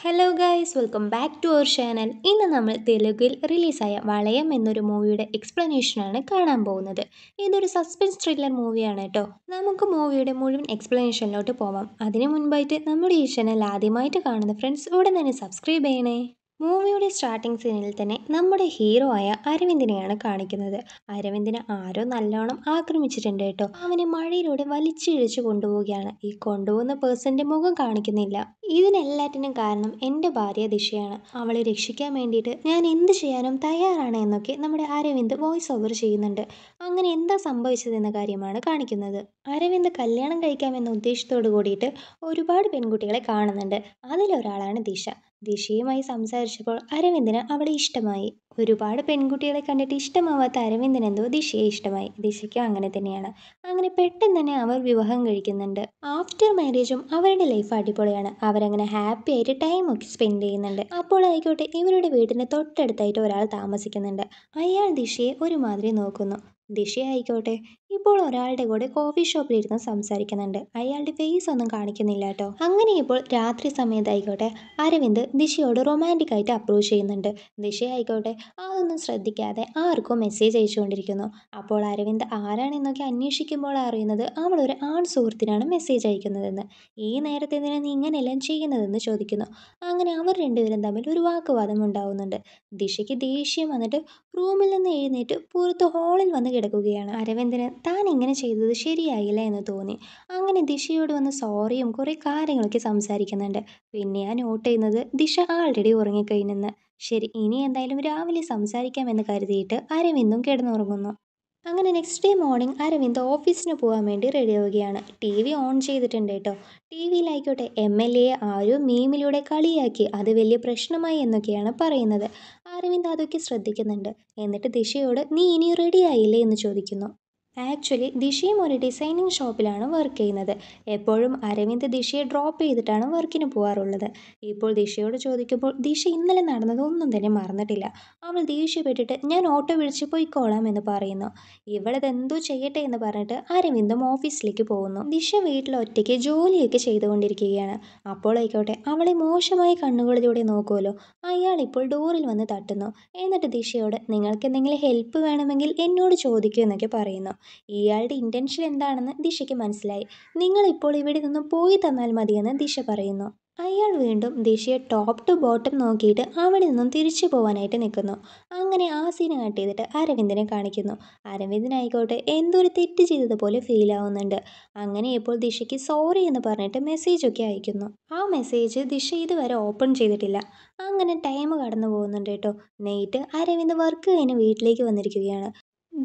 Hello guys welcome back to our channel ഇന്ന് നമ്മൾ തെലുഗിൽ റിലീസായ വളയം എന്നൊരു മൂവിയുടെ എക്സ്പ്ലനേഷനാണ് കാണാൻ പോകുന്നത് ഇതൊരു സസ്പെൻസ് ത്രില്ലർ മൂവിയാണ് കേട്ടോ നമുക്ക് മൂവിയുടെ മുഴുവൻ എക്സ്പ്ലനേഷനിലോട്ട് പോവാം അതിനു മുൻപായിട്ട് നമ്മുടെ ഈ ചാനൽ ആദ്യമായിട്ട് കാണുന്ന ഫ്രണ്ട്സ് ഉടൻ തന്നെ സബ്സ്ക്രൈബ് ചെയ്യണേ മൂവിയുടെ സ്റ്റാർട്ടിംഗ് സീനിൽ തന്നെ നമ്മുടെ ഹീറോ ആയ അരവിന്ദിനെയാണ് കാണിക്കുന്നത് അരവിന്ദിനെ ആരോ നല്ലോണം ആക്രമിച്ചിട്ടുണ്ട് കേട്ടോ അവനെ മഴയിലൂടെ വലിച്ചിഴിച്ചു കൊണ്ടുപോവുകയാണ് ഈ കൊണ്ടുപോകുന്ന പേഴ്സന്റെ മുഖം കാണിക്കുന്നില്ല ഇതിനെല്ലാറ്റിനും കാരണം എൻ്റെ ഭാര്യ ദിശയാണ് അവളെ രക്ഷിക്കാൻ വേണ്ടിയിട്ട് ഞാൻ എന്ത് ചെയ്യാനും തയ്യാറാണ് എന്നൊക്കെ നമ്മുടെ അരവിന്ദ് വോയിസ് ഓവർ ചെയ്യുന്നുണ്ട് അങ്ങനെ എന്താ സംഭവിച്ചതെന്ന കാര്യമാണ് കാണിക്കുന്നത് അരവിന്ദ് കല്യാണം കഴിക്കാമെന്ന ഉദ്ദേശത്തോടു കൂടിയിട്ട് ഒരുപാട് പെൺകുട്ടികളെ കാണുന്നുണ്ട് അതിലൊരാളാണ് ദിശ ദിശയുമായി സംസാരിച്ചപ്പോൾ അരവിന്ദന് അവളെ ഇഷ്ടമായി ഒരുപാട് പെൺകുട്ടികളെ കണ്ടിട്ട് ഇഷ്ടമാവാത്ത അരവിന്ദന് എന്തോ ദിശയെ ഇഷ്ടമായി ദിശയ്ക്കും അങ്ങനെ തന്നെയാണ് അങ്ങനെ പെട്ടെന്ന് തന്നെ അവർ വിവാഹം കഴിക്കുന്നുണ്ട് ആഫ്റ്റർ മാരേജും അവരുടെ ലൈഫ് അടിപൊളിയാണ് അവരങ്ങനെ ഹാപ്പി ആയിട്ട് ടൈം ഒക്കെ സ്പെൻഡ് ചെയ്യുന്നുണ്ട് അപ്പോൾ ആയിക്കോട്ടെ ഇവരുടെ വീടിന് തൊട്ടടുത്തായിട്ട് ഒരാൾ താമസിക്കുന്നുണ്ട് അയാൾ ദിശയെ ഒരുമാതിരി നോക്കുന്നു ദിശയായിക്കോട്ടെ ഇപ്പോൾ ഒരാളുടെ കൂടെ കോഫി ഷോപ്പിൽ ഇരുന്ന് സംസാരിക്കുന്നുണ്ട് അയാളുടെ ഫേസ് ഒന്നും കാണിക്കുന്നില്ല കേട്ടോ അങ്ങനെ ഇപ്പോൾ രാത്രി സമയത്തായിക്കോട്ടെ അരവിന്ദ് ദിശയോട് റൊമാൻറ്റിക് ആയിട്ട് അപ്രോച്ച് ചെയ്യുന്നുണ്ട് ദിശ ആയിക്കോട്ടെ അതൊന്നും ശ്രദ്ധിക്കാതെ ആർക്കും മെസ്സേജ് അയച്ചുകൊണ്ടിരിക്കുന്നു അപ്പോൾ അരവിന്ദ് ആരാണെന്നൊക്കെ അന്വേഷിക്കുമ്പോൾ അറിയുന്നത് അവൾ ഒരു ആൺ സുഹൃത്തിനാണ് മെസ്സേജ് അയക്കുന്നതെന്ന് ഈ നേരത്തെ തന്നെ നീ ഇങ്ങനെയെല്ലാം ചെയ്യുന്നതെന്ന് ചോദിക്കുന്നു അങ്ങനെ അവർ രണ്ടുപേരും തമ്മിൽ ഒരു വാക്കുവാദം ഉണ്ടാവുന്നുണ്ട് ദിശയ്ക്ക് ദേഷ്യം വന്നിട്ട് റൂമിൽ നിന്ന് എഴുന്നേറ്റ് പുറത്ത് ഹാളിൽ വന്ന് കിടക്കുകയാണ് അരവിന്ദിന് താൻ ഇങ്ങനെ ചെയ്തത് ശരിയായില്ല എന്ന് തോന്നി അങ്ങനെ ദിശയോട് വന്ന് സോറിയും കുറേ കാര്യങ്ങളൊക്കെ സംസാരിക്കുന്നുണ്ട് പിന്നെ ഞാൻ നോട്ട് ചെയ്യുന്നത് ദിശ ആൾറെഡി ഉറങ്ങിക്കഴിഞ്ഞെന്ന് ശരി ഇനി എന്തായാലും രാവിലെ സംസാരിക്കാമെന്ന് കരുതിയിട്ട് അരവിന്ദും കിടന്നുറങ്ങുന്നു അങ്ങനെ നെക്സ്റ്റ് ഡേ മോർണിംഗ് അരവിന്ദ് ഓഫീസിന് പോകാൻ വേണ്ടി റെഡി ആവുകയാണ് ടി വി ഓൺ ചെയ്തിട്ടുണ്ട് കേട്ടോ ടി വിയിലായിക്കോട്ടെ എം എൽ എയെ ആരോ മീമിലൂടെ കളിയാക്കി അത് വലിയ പ്രശ്നമായി എന്നൊക്കെയാണ് പറയുന്നത് അരവിന്ദ് അതൊക്കെ ശ്രദ്ധിക്കുന്നുണ്ട് എന്നിട്ട് ദിശയോട് നീ ഇനി ആയില്ലേ എന്ന് ചോദിക്കുന്നു ആക്ച്വലി ദിഷയും ഒരു ഡിസൈനിങ് ഷോപ്പിലാണ് വർക്ക് ചെയ്യുന്നത് എപ്പോഴും അരവിന്ദ് ദിഷയെ ഡ്രോപ്പ് ചെയ്തിട്ടാണ് വർക്കിന് പോകാറുള്ളത് ഇപ്പോൾ ദിഷയോട് ചോദിക്കുമ്പോൾ ദിഷ ഇന്നലെ നടന്നത് ഒന്നും തന്നെ മറന്നിട്ടില്ല അവൾ ദേഷ്യപ്പെട്ടിട്ട് ഞാൻ ഓട്ടോ വിളിച്ച് പോയിക്കോളാം എന്ന് പറയുന്നു എന്തോ ചെയ്യട്ടെ എന്ന് പറഞ്ഞിട്ട് അരവിന്ദും ഓഫീസിലേക്ക് പോകുന്നു ദിഷ വീട്ടിൽ ഒറ്റയ്ക്ക് ജോലിയൊക്കെ ചെയ്തുകൊണ്ടിരിക്കുകയാണ് അപ്പോളായിക്കോട്ടെ അവളെ മോശമായ കണ്ണുകളിലൂടെ നോക്കുമല്ലോ അയാൾ ഇപ്പോൾ ഡോറിൽ വന്ന് തട്ടുന്നു എന്നിട്ട് ദിഷയോട് നിങ്ങൾക്ക് എന്തെങ്കിലും ഹെൽപ്പ് വേണമെങ്കിൽ എന്നോട് ചോദിക്കൂ എന്നൊക്കെ പറയുന്നു ഇയാളുടെ ഇൻറ്റൻഷൻ എന്താണെന്ന് ദിശയ്ക്ക് മനസ്സിലായി നിങ്ങളിപ്പോൾ ഇവിടെ നിന്ന് പോയി തന്നാൽ മതിയെന്ന് ദിശ പറയുന്നു അയാൾ വീണ്ടും ദിശയെ ടോപ്പ് ടു ബോട്ടം നോക്കിയിട്ട് അവിടെ നിന്നും തിരിച്ചു പോകാനായിട്ട് നിൽക്കുന്നു അങ്ങനെ ആ സീൻ കട്ട് ചെയ്തിട്ട് അരവിന്ദനെ കാണിക്കുന്നു അരവിന്ദനായിക്കോട്ടെ എന്തൊരു തെറ്റ് ചെയ്തതുപോലെ ഫീൽ ആവുന്നുണ്ട് അങ്ങനെ ഇപ്പോൾ ദിശയ്ക്ക് സോറി എന്ന് പറഞ്ഞിട്ട് മെസ്സേജൊക്കെ അയക്കുന്നു ആ മെസ്സേജ് ദിശ ഇതുവരെ ഓപ്പൺ ചെയ്തിട്ടില്ല അങ്ങനെ ടൈം കടന്നു പോകുന്നുണ്ട് കേട്ടോ നൈറ്റ് അരവിന്ദ് വർക്ക് കഴിഞ്ഞ് വീട്ടിലേക്ക് വന്നിരിക്കുകയാണ്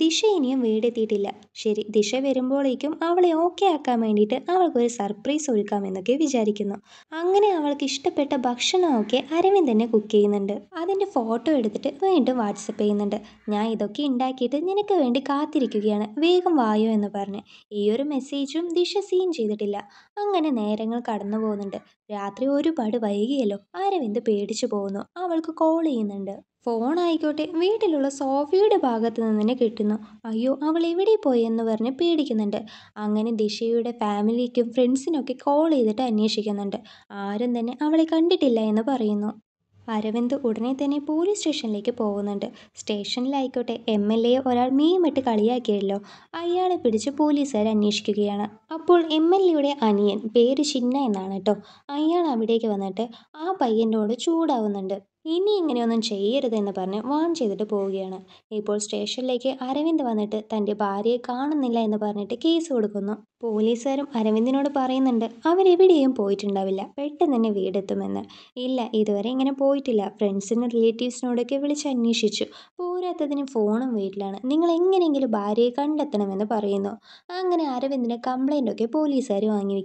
ദിശ ഇനിയും വീടെത്തിയിട്ടില്ല ശരി ദിശ വരുമ്പോഴേക്കും അവളെ ഓക്കെ ആക്കാൻ വേണ്ടിയിട്ട് അവൾക്കൊരു സർപ്രൈസ് ഒരുക്കാമെന്നൊക്കെ വിചാരിക്കുന്നു അങ്ങനെ അവൾക്ക് ഇഷ്ടപ്പെട്ട ഭക്ഷണമൊക്കെ അരവിന്ദ് തന്നെ കുക്ക് ചെയ്യുന്നുണ്ട് അതിൻ്റെ ഫോട്ടോ എടുത്തിട്ട് വീണ്ടും വാട്സപ്പ് ചെയ്യുന്നുണ്ട് ഞാൻ ഇതൊക്കെ ഉണ്ടാക്കിയിട്ട് നിനക്ക് വേണ്ടി കാത്തിരിക്കുകയാണ് വേഗം വായോ എന്ന് പറഞ്ഞ് ഈ ഒരു മെസ്സേജും ദിശ സീൻ ചെയ്തിട്ടില്ല അങ്ങനെ നേരങ്ങൾ കടന്നു പോകുന്നുണ്ട് രാത്രി ഒരുപാട് വൈകിയല്ലോ അരവിന്ദ് പേടിച്ചു പോകുന്നു അവൾക്ക് കോൾ ചെയ്യുന്നുണ്ട് ഫോൺ ആയിക്കോട്ടെ വീട്ടിലുള്ള സോഫിയുടെ ഭാഗത്ത് നിന്ന് തന്നെ കിട്ടുന്നു അയ്യോ അവൾ എവിടെ പോയി എന്ന് പറഞ്ഞ് പേടിക്കുന്നുണ്ട് അങ്ങനെ ദിശയുടെ ഫാമിലിക്കും ഫ്രണ്ട്സിനൊക്കെ കോൾ ചെയ്തിട്ട് അന്വേഷിക്കുന്നുണ്ട് ആരും തന്നെ അവളെ കണ്ടിട്ടില്ല എന്ന് പറയുന്നു അരവിന്ദ് ഉടനെ തന്നെ പോലീസ് സ്റ്റേഷനിലേക്ക് പോകുന്നുണ്ട് സ്റ്റേഷനിലായിക്കോട്ടെ എം എൽ എ ഒരാൾ മീമിട്ട് കളിയാക്കിയല്ലോ അയാളെ പിടിച്ച് പോലീസുകാർ അന്വേഷിക്കുകയാണ് അപ്പോൾ എം എൽ എയുടെ അനിയൻ പേര് ചിന്ന എന്നാണ് കേട്ടോ അയാൾ അവിടേക്ക് വന്നിട്ട് ആ പയ്യനോട് ചൂടാവുന്നുണ്ട് ഇനി ഇങ്ങനെയൊന്നും ചെയ്യരുതെന്ന് പറഞ്ഞ് വാൺ ചെയ്തിട്ട് പോവുകയാണ് ഇപ്പോൾ സ്റ്റേഷനിലേക്ക് അരവിന്ദ് വന്നിട്ട് തൻ്റെ ഭാര്യയെ കാണുന്നില്ല എന്ന് പറഞ്ഞിട്ട് കേസ് കൊടുക്കുന്നു പോലീസുകാരും അരവിന്ദിനോട് പറയുന്നുണ്ട് അവരെവിടെയും പോയിട്ടുണ്ടാവില്ല പെട്ടെന്ന് തന്നെ വീടെത്തുമെന്ന് ഇല്ല ഇതുവരെ ഇങ്ങനെ പോയിട്ടില്ല ഫ്രണ്ട്സിനും റിലേറ്റീവ്സിനോടൊക്കെ വിളിച്ച് അന്വേഷിച്ചു പോരാത്തതിന് ഫോണും വീട്ടിലാണ് നിങ്ങൾ എങ്ങനെയെങ്കിലും ഭാര്യയെ കണ്ടെത്തണമെന്ന് പറയുന്നു അങ്ങനെ അരവിന്ദിന് കംപ്ലൈൻ്റൊക്കെ പോലീസുകാർ വാങ്ങി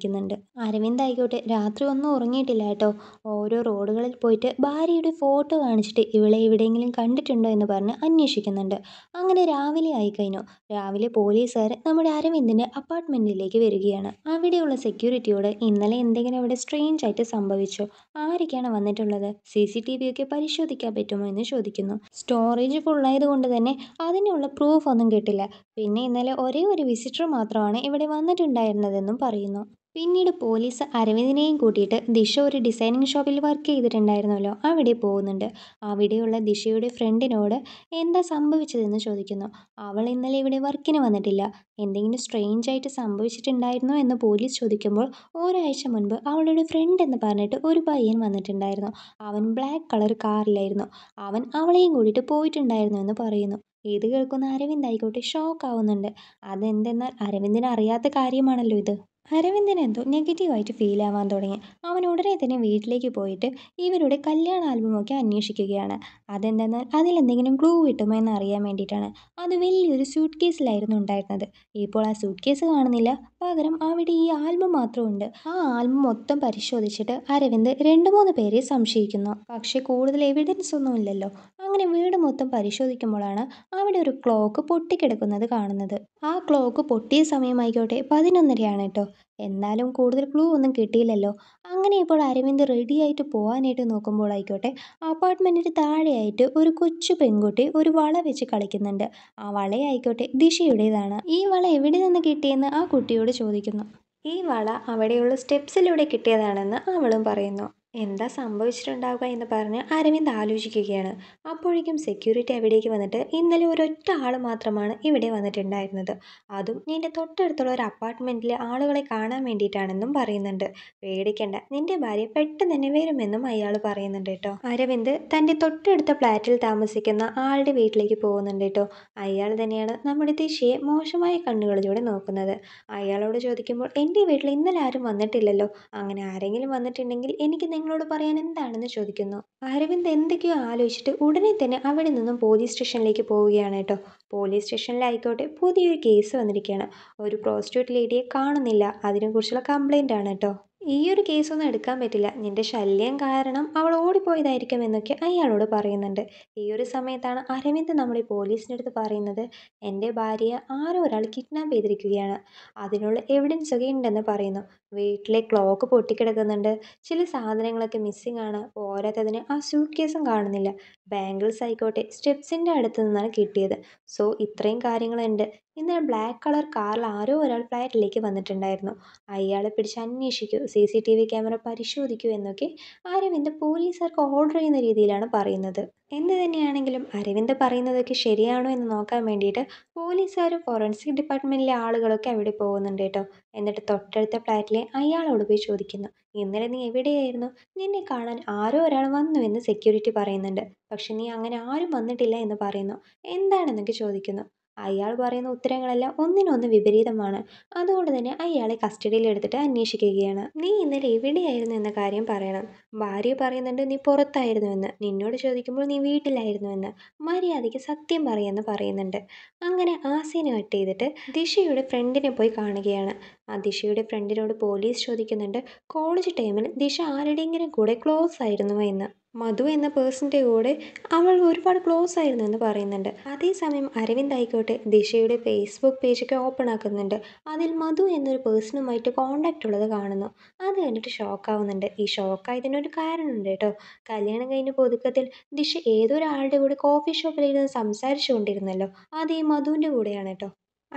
അരവിന്ദ് ആയിക്കോട്ടെ രാത്രി ഒന്നും ഉറങ്ങിയിട്ടില്ല കേട്ടോ ഓരോ റോഡുകളിൽ പോയിട്ട് ഭാര്യയുടെ ഫോൺ ഫോട്ടോ കാണിച്ചിട്ട് ഇവളെ എവിടെയെങ്കിലും കണ്ടിട്ടുണ്ടോ എന്ന് പറഞ്ഞ് അന്വേഷിക്കുന്നുണ്ട് അങ്ങനെ രാവിലെ ആയിക്കഴിഞ്ഞു രാവിലെ പോലീസുകാർ നമ്മുടെ അരവിന്ദിൻ്റെ അപ്പാർട്ട്മെൻറ്റിലേക്ക് വരികയാണ് അവിടെയുള്ള സെക്യൂരിറ്റിയോട് ഇന്നലെ എന്തെങ്കിലും അവിടെ സ്ട്രെയിഞ്ച് ആയിട്ട് സംഭവിച്ചു ആരൊക്കെയാണ് വന്നിട്ടുള്ളത് സി സി ടി വി ഒക്കെ പരിശോധിക്കാൻ പറ്റുമോ എന്ന് ചോദിക്കുന്നു സ്റ്റോറേജ് ഫുള്ളായത് കൊണ്ട് തന്നെ അതിനുള്ള പ്രൂഫ് ഒന്നും കിട്ടില്ല പിന്നെ ഇന്നലെ ഒരേ ഒരു വിസിറ്റർ മാത്രമാണ് ഇവിടെ വന്നിട്ടുണ്ടായിരുന്നതെന്നും പറയുന്നു പിന്നീട് പോലീസ് അരവിന്ദിനെയും കൂട്ടിയിട്ട് ദിശ ഒരു ഡിസൈനിങ് ഷോപ്പിൽ വർക്ക് ചെയ്തിട്ടുണ്ടായിരുന്നല്ലോ അവിടെ പോകുന്നുണ്ട് അവിടെയുള്ള ദിശയുടെ ഫ്രണ്ടിനോട് എന്താ സംഭവിച്ചതെന്ന് ചോദിക്കുന്നു അവൾ ഇന്നലെ ഇവിടെ വർക്കിന് വന്നിട്ടില്ല എന്തെങ്കിലും സ്ട്രെയിഞ്ച് ആയിട്ട് സംഭവിച്ചിട്ടുണ്ടായിരുന്നോ എന്ന് പോലീസ് ചോദിക്കുമ്പോൾ ഒരാഴ്ച മുൻപ് അവളുടെ ഫ്രണ്ട് എന്ന് പറഞ്ഞിട്ട് ഒരു പയ്യൻ വന്നിട്ടുണ്ടായിരുന്നു അവൻ ബ്ലാക്ക് കളർ കാറിലായിരുന്നു അവൻ അവളെയും കൂടിയിട്ട് പോയിട്ടുണ്ടായിരുന്നു എന്ന് പറയുന്നു ഇത് കേൾക്കുന്ന അരവിന്ദ് ആയിക്കോട്ടെ ഷോക്ക് ആവുന്നുണ്ട് അതെന്തെന്നാൽ അരവിന്ദിന് അറിയാത്ത കാര്യമാണല്ലോ ഇത് അരവിന്ദന് എന്തോ നെഗറ്റീവായിട്ട് ഫീൽ ആവാൻ തുടങ്ങി അവൻ ഉടനെ തന്നെ വീട്ടിലേക്ക് പോയിട്ട് ഇവരുടെ കല്യാണ ആൽബമൊക്കെ അന്വേഷിക്കുകയാണ് അതെന്തെന്നാൽ അതിലെന്തെങ്കിലും ക്ലൂ കിട്ടുമോ എന്ന് അറിയാൻ വേണ്ടിയിട്ടാണ് അത് വലിയൊരു സ്യൂട്ട് കേസിലായിരുന്നു ഉണ്ടായിരുന്നത് ഇപ്പോൾ ആ സ്യൂട്ട് കേസ് കാണുന്നില്ല പകരം അവിടെ ഈ ആൽബം മാത്രമുണ്ട് ആ ആൽബം മൊത്തം പരിശോധിച്ചിട്ട് അരവിന്ദ് രണ്ട് മൂന്ന് പേരെ സംശയിക്കുന്നു പക്ഷേ കൂടുതൽ എവിഡൻസ് ഒന്നും ഇല്ലല്ലോ അങ്ങനെ വീട് മൊത്തം പരിശോധിക്കുമ്പോഴാണ് അവിടെ ഒരു ക്ലോക്ക് പൊട്ടിക്കിടക്കുന്നത് കാണുന്നത് ആ ക്ലോക്ക് പൊട്ടിയ സമയമായിക്കോട്ടെ പതിനൊന്നരയാണ് കേട്ടോ എന്നാലും കൂടുതൽ ക്ലൂ ഒന്നും കിട്ടിയില്ലല്ലോ അങ്ങനെ ഇപ്പോൾ അരവിന്ദ് റെഡിയായിട്ട് പോകാനായിട്ട് നോക്കുമ്പോഴായിക്കോട്ടെ അപ്പാർട്ട്മെൻറ്റിന് താഴെയായിട്ട് ഒരു കൊച്ചു പെൺകുട്ടി ഒരു വള വെച്ച് കളിക്കുന്നുണ്ട് ആ വളയായിക്കോട്ടെ ദിശയുടേതാണ് ഈ വള എവിടെ നിന്ന് കിട്ടിയെന്ന് ആ കുട്ടിയോട് ചോദിക്കുന്നു ഈ വള അവിടെയുള്ള സ്റ്റെപ്സിലൂടെ കിട്ടിയതാണെന്ന് അവളും പറയുന്നു എന്താ സംഭവിച്ചിട്ടുണ്ടാവുക എന്ന് പറഞ്ഞ് അരവിന്ദ് ആലോചിക്കുകയാണ് അപ്പോഴേക്കും സെക്യൂരിറ്റി അവിടേക്ക് വന്നിട്ട് ഇന്നലെ ഒരൊറ്റ ആൾ മാത്രമാണ് ഇവിടെ വന്നിട്ടുണ്ടായിരുന്നത് അതും നിന്റെ തൊട്ടടുത്തുള്ള ഒരു അപ്പാർട്ട്മെൻറ്റിലെ ആളുകളെ കാണാൻ വേണ്ടിയിട്ടാണെന്നും പറയുന്നുണ്ട് പേടിക്കണ്ട നിന്റെ ഭാര്യ പെട്ടെന്ന് തന്നെ വരുമെന്നും അയാൾ പറയുന്നുണ്ട് കേട്ടോ അരവിന്ദ് തൻ്റെ തൊട്ടടുത്ത ഫ്ലാറ്റിൽ താമസിക്കുന്ന ആളുടെ വീട്ടിലേക്ക് പോകുന്നുണ്ട് കേട്ടോ അയാൾ തന്നെയാണ് നമ്മുടെ ദിശയെ മോശമായ കണ്ണുകളിലൂടെ നോക്കുന്നത് അയാളോട് ചോദിക്കുമ്പോൾ എൻ്റെ വീട്ടിൽ ഇന്നലെ ആരും വന്നിട്ടില്ലല്ലോ അങ്ങനെ ആരെങ്കിലും വന്നിട്ടുണ്ടെങ്കിൽ എനിക്ക് നിങ്ങളോട് പറയാൻ എന്താണെന്ന് ചോദിക്കുന്നു അരവിന്ദ് എന്തൊക്കെയോ ആലോചിച്ചിട്ട് ഉടനെ തന്നെ അവിടെ നിന്നും പോലീസ് സ്റ്റേഷനിലേക്ക് പോവുകയാണ് കേട്ടോ പോലീസ് സ്റ്റേഷനിലായിക്കോട്ടെ പുതിയൊരു കേസ് വന്നിരിക്കുകയാണ് ഒരു പ്രോസ്റ്റ്യൂട്ട് ലേഡിയെ കാണുന്നില്ല അതിനെക്കുറിച്ചുള്ള കംപ്ലയിൻ്റ് ആണ് കേട്ടോ ഈ ഒരു കേസൊന്നും എടുക്കാൻ പറ്റില്ല നിന്റെ ശല്യം കാരണം അവൾ ഓടിപ്പോയതായിരിക്കും എന്നൊക്കെ അയാളോട് പറയുന്നുണ്ട് ഈ ഒരു സമയത്താണ് അരവിന്ദ് നമ്മുടെ പോലീസിൻ്റെ അടുത്ത് പറയുന്നത് എൻ്റെ ഭാര്യയെ ആരോ ഒരാൾ കിഡ്നാപ്പ് ചെയ്തിരിക്കുകയാണ് അതിനുള്ള എവിഡൻസ് ഒക്കെ ഉണ്ടെന്ന് പറയുന്നു വീട്ടിലെ ക്ലോക്ക് പൊട്ടിക്കിടക്കുന്നുണ്ട് ചില സാധനങ്ങളൊക്കെ മിസ്സിംഗ് ആണ് പോരാത്തതിന് ആ സ്യൂട്ട് കേസും കാണുന്നില്ല ബാംഗിൾസ് ആയിക്കോട്ടെ സ്റ്റെപ്സിൻ്റെ അടുത്ത് നിന്നാണ് കിട്ടിയത് സോ ഇത്രയും കാര്യങ്ങളുണ്ട് ഇന്നലെ ബ്ലാക്ക് കളർ കാറിൽ ആരോ ഒരാൾ ഫ്ലാറ്റിലേക്ക് വന്നിട്ടുണ്ടായിരുന്നു അയാളെ പിടിച്ച് അന്വേഷിക്കൂ C C T V camera പരിശോധിക്കൂ എന്നൊക്കെ അരവിന്ദ് പോലീസുകാർക്ക് ഓർഡർ ചെയ്യുന്ന രീതിയിലാണ് പറയുന്നത് എന്ത് തന്നെയാണെങ്കിലും അരവിന്ദ് പറയുന്നതൊക്കെ ശരിയാണോ എന്ന് നോക്കാൻ വേണ്ടിയിട്ട് പോലീസുകാരും ഫോറൻസിക് ഡിപ്പാർട്ട്മെൻറ്റിലെ ആളുകളൊക്കെ അവിടെ പോകുന്നുണ്ട് കേട്ടോ എന്നിട്ട് തൊട്ടടുത്ത ഫ്ലാറ്റിലെ അയാളോട് പോയി ചോദിക്കുന്നു ഇന്നലെ നീ എവിടെയായിരുന്നു നിന്നെ കാണാൻ ആരോ ഒരാൾ വന്നു എന്ന് സെക്യൂരിറ്റി പറയുന്നുണ്ട് പക്ഷെ നീ അങ്ങനെ ആരും വന്നിട്ടില്ല എന്ന് പറയുന്നു എന്താണെന്നൊക്കെ ചോദിക്കുന്നു അയാൾ പറയുന്ന ഉത്തരങ്ങളെല്ലാം ഒന്നിനൊന്ന് വിപരീതമാണ് അതുകൊണ്ട് തന്നെ അയാളെ എടുത്തിട്ട് അന്വേഷിക്കുകയാണ് നീ ഇന്നലെ എവിടെയായിരുന്നു എന്ന കാര്യം പറയണം ഭാര്യ പറയുന്നുണ്ട് നീ പുറത്തായിരുന്നു എന്ന് നിന്നോട് ചോദിക്കുമ്പോൾ നീ വീട്ടിലായിരുന്നു എന്ന് മര്യാദയ്ക്ക് സത്യം പറയെന്ന് പറയുന്നുണ്ട് അങ്ങനെ ആസിനെ കട്ട് ചെയ്തിട്ട് ദിശയുടെ ഫ്രണ്ടിനെ പോയി കാണുകയാണ് ആ ദിശയുടെ ഫ്രണ്ടിനോട് പോലീസ് ചോദിക്കുന്നുണ്ട് കോളേജ് ടൈമിൽ ദിശ ആരുടെയെങ്കിലും കൂടെ ക്ലോസ് ആയിരുന്നോ എന്ന് മധു എന്ന പേഴ്സൻ്റെ കൂടെ അവൾ ഒരുപാട് ക്ലോസ് ആയിരുന്നു എന്ന് പറയുന്നുണ്ട് അതേസമയം അരവിന്ദ് ആയിക്കോട്ടെ ദിശയുടെ ഫേസ്ബുക്ക് പേജൊക്കെ ഓപ്പൺ ആക്കുന്നുണ്ട് അതിൽ മധു എന്നൊരു പേഴ്സണുമായിട്ട് കോണ്ടാക്റ്റ് ഉള്ളത് കാണുന്നു അത് കണ്ടിട്ട് ഷോക്കാവുന്നുണ്ട് ഈ ഷോക്കായതിനൊരു കാരണമുണ്ട് കേട്ടോ കല്യാണം കഴിഞ്ഞ പുതുക്കത്തിൽ ദിശ ഏതൊരാളുടെ കൂടെ കോഫി ഷോപ്പിലിരുന്ന് സംസാരിച്ചുകൊണ്ടിരുന്നല്ലോ അത് ഈ മധുവിൻ്റെ കൂടെയാണ് കേട്ടോ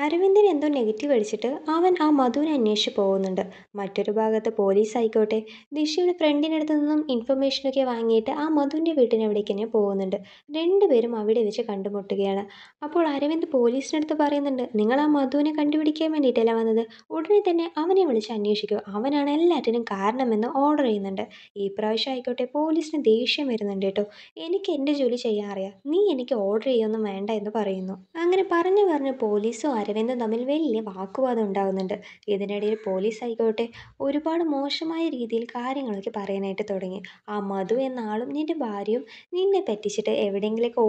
അരവിന്ദിന് എന്തോ നെഗറ്റീവ് അടിച്ചിട്ട് അവൻ ആ മധുവിനെ അന്വേഷിച്ച് പോകുന്നുണ്ട് മറ്റൊരു ഭാഗത്ത് പോലീസ് ആയിക്കോട്ടെ ദിഷയുടെ ഫ്രണ്ടിൻ്റെ അടുത്ത് നിന്നും ഇൻഫർമേഷനൊക്കെ വാങ്ങിയിട്ട് ആ മധുവിൻ്റെ വീട്ടിനവിടേക്ക് തന്നെ പോകുന്നുണ്ട് രണ്ടുപേരും അവിടെ വെച്ച് കണ്ടുമുട്ടുകയാണ് അപ്പോൾ അരവിന്ദ് പോലീസിനടുത്ത് പറയുന്നുണ്ട് നിങ്ങൾ ആ മധുവിനെ കണ്ടുപിടിക്കാൻ വേണ്ടിയിട്ടല്ല വന്നത് ഉടനെ തന്നെ അവനെ വിളിച്ച് അന്വേഷിക്കും അവനാണ് എല്ലാറ്റിനും കാരണമെന്ന് ഓർഡർ ചെയ്യുന്നുണ്ട് ഈ പ്രാവശ്യം ആയിക്കോട്ടെ പോലീസിന് ദേഷ്യം വരുന്നുണ്ട് കേട്ടോ എനിക്ക് എൻ്റെ ജോലി ചെയ്യാൻ അറിയാം നീ എനിക്ക് ഓർഡർ ചെയ്യൊന്നും വേണ്ട എന്ന് പറയുന്നു അങ്ങനെ പറഞ്ഞു പറഞ്ഞ് പോലീസും അരവിന്ദും തമ്മിൽ വലിയ വാക്കുവാദം ഉണ്ടാകുന്നുണ്ട് ഇതിനിടയിൽ പോലീസ് ആയിക്കോട്ടെ ഒരുപാട് മോശമായ രീതിയിൽ കാര്യങ്ങളൊക്കെ പറയാനായിട്ട് തുടങ്ങി ആ മധു എന്ന ആളും നിന്റെ ഭാര്യയും നിന്നെ പറ്റിച്ചിട്ട് എവിടെയെങ്കിലൊക്കെ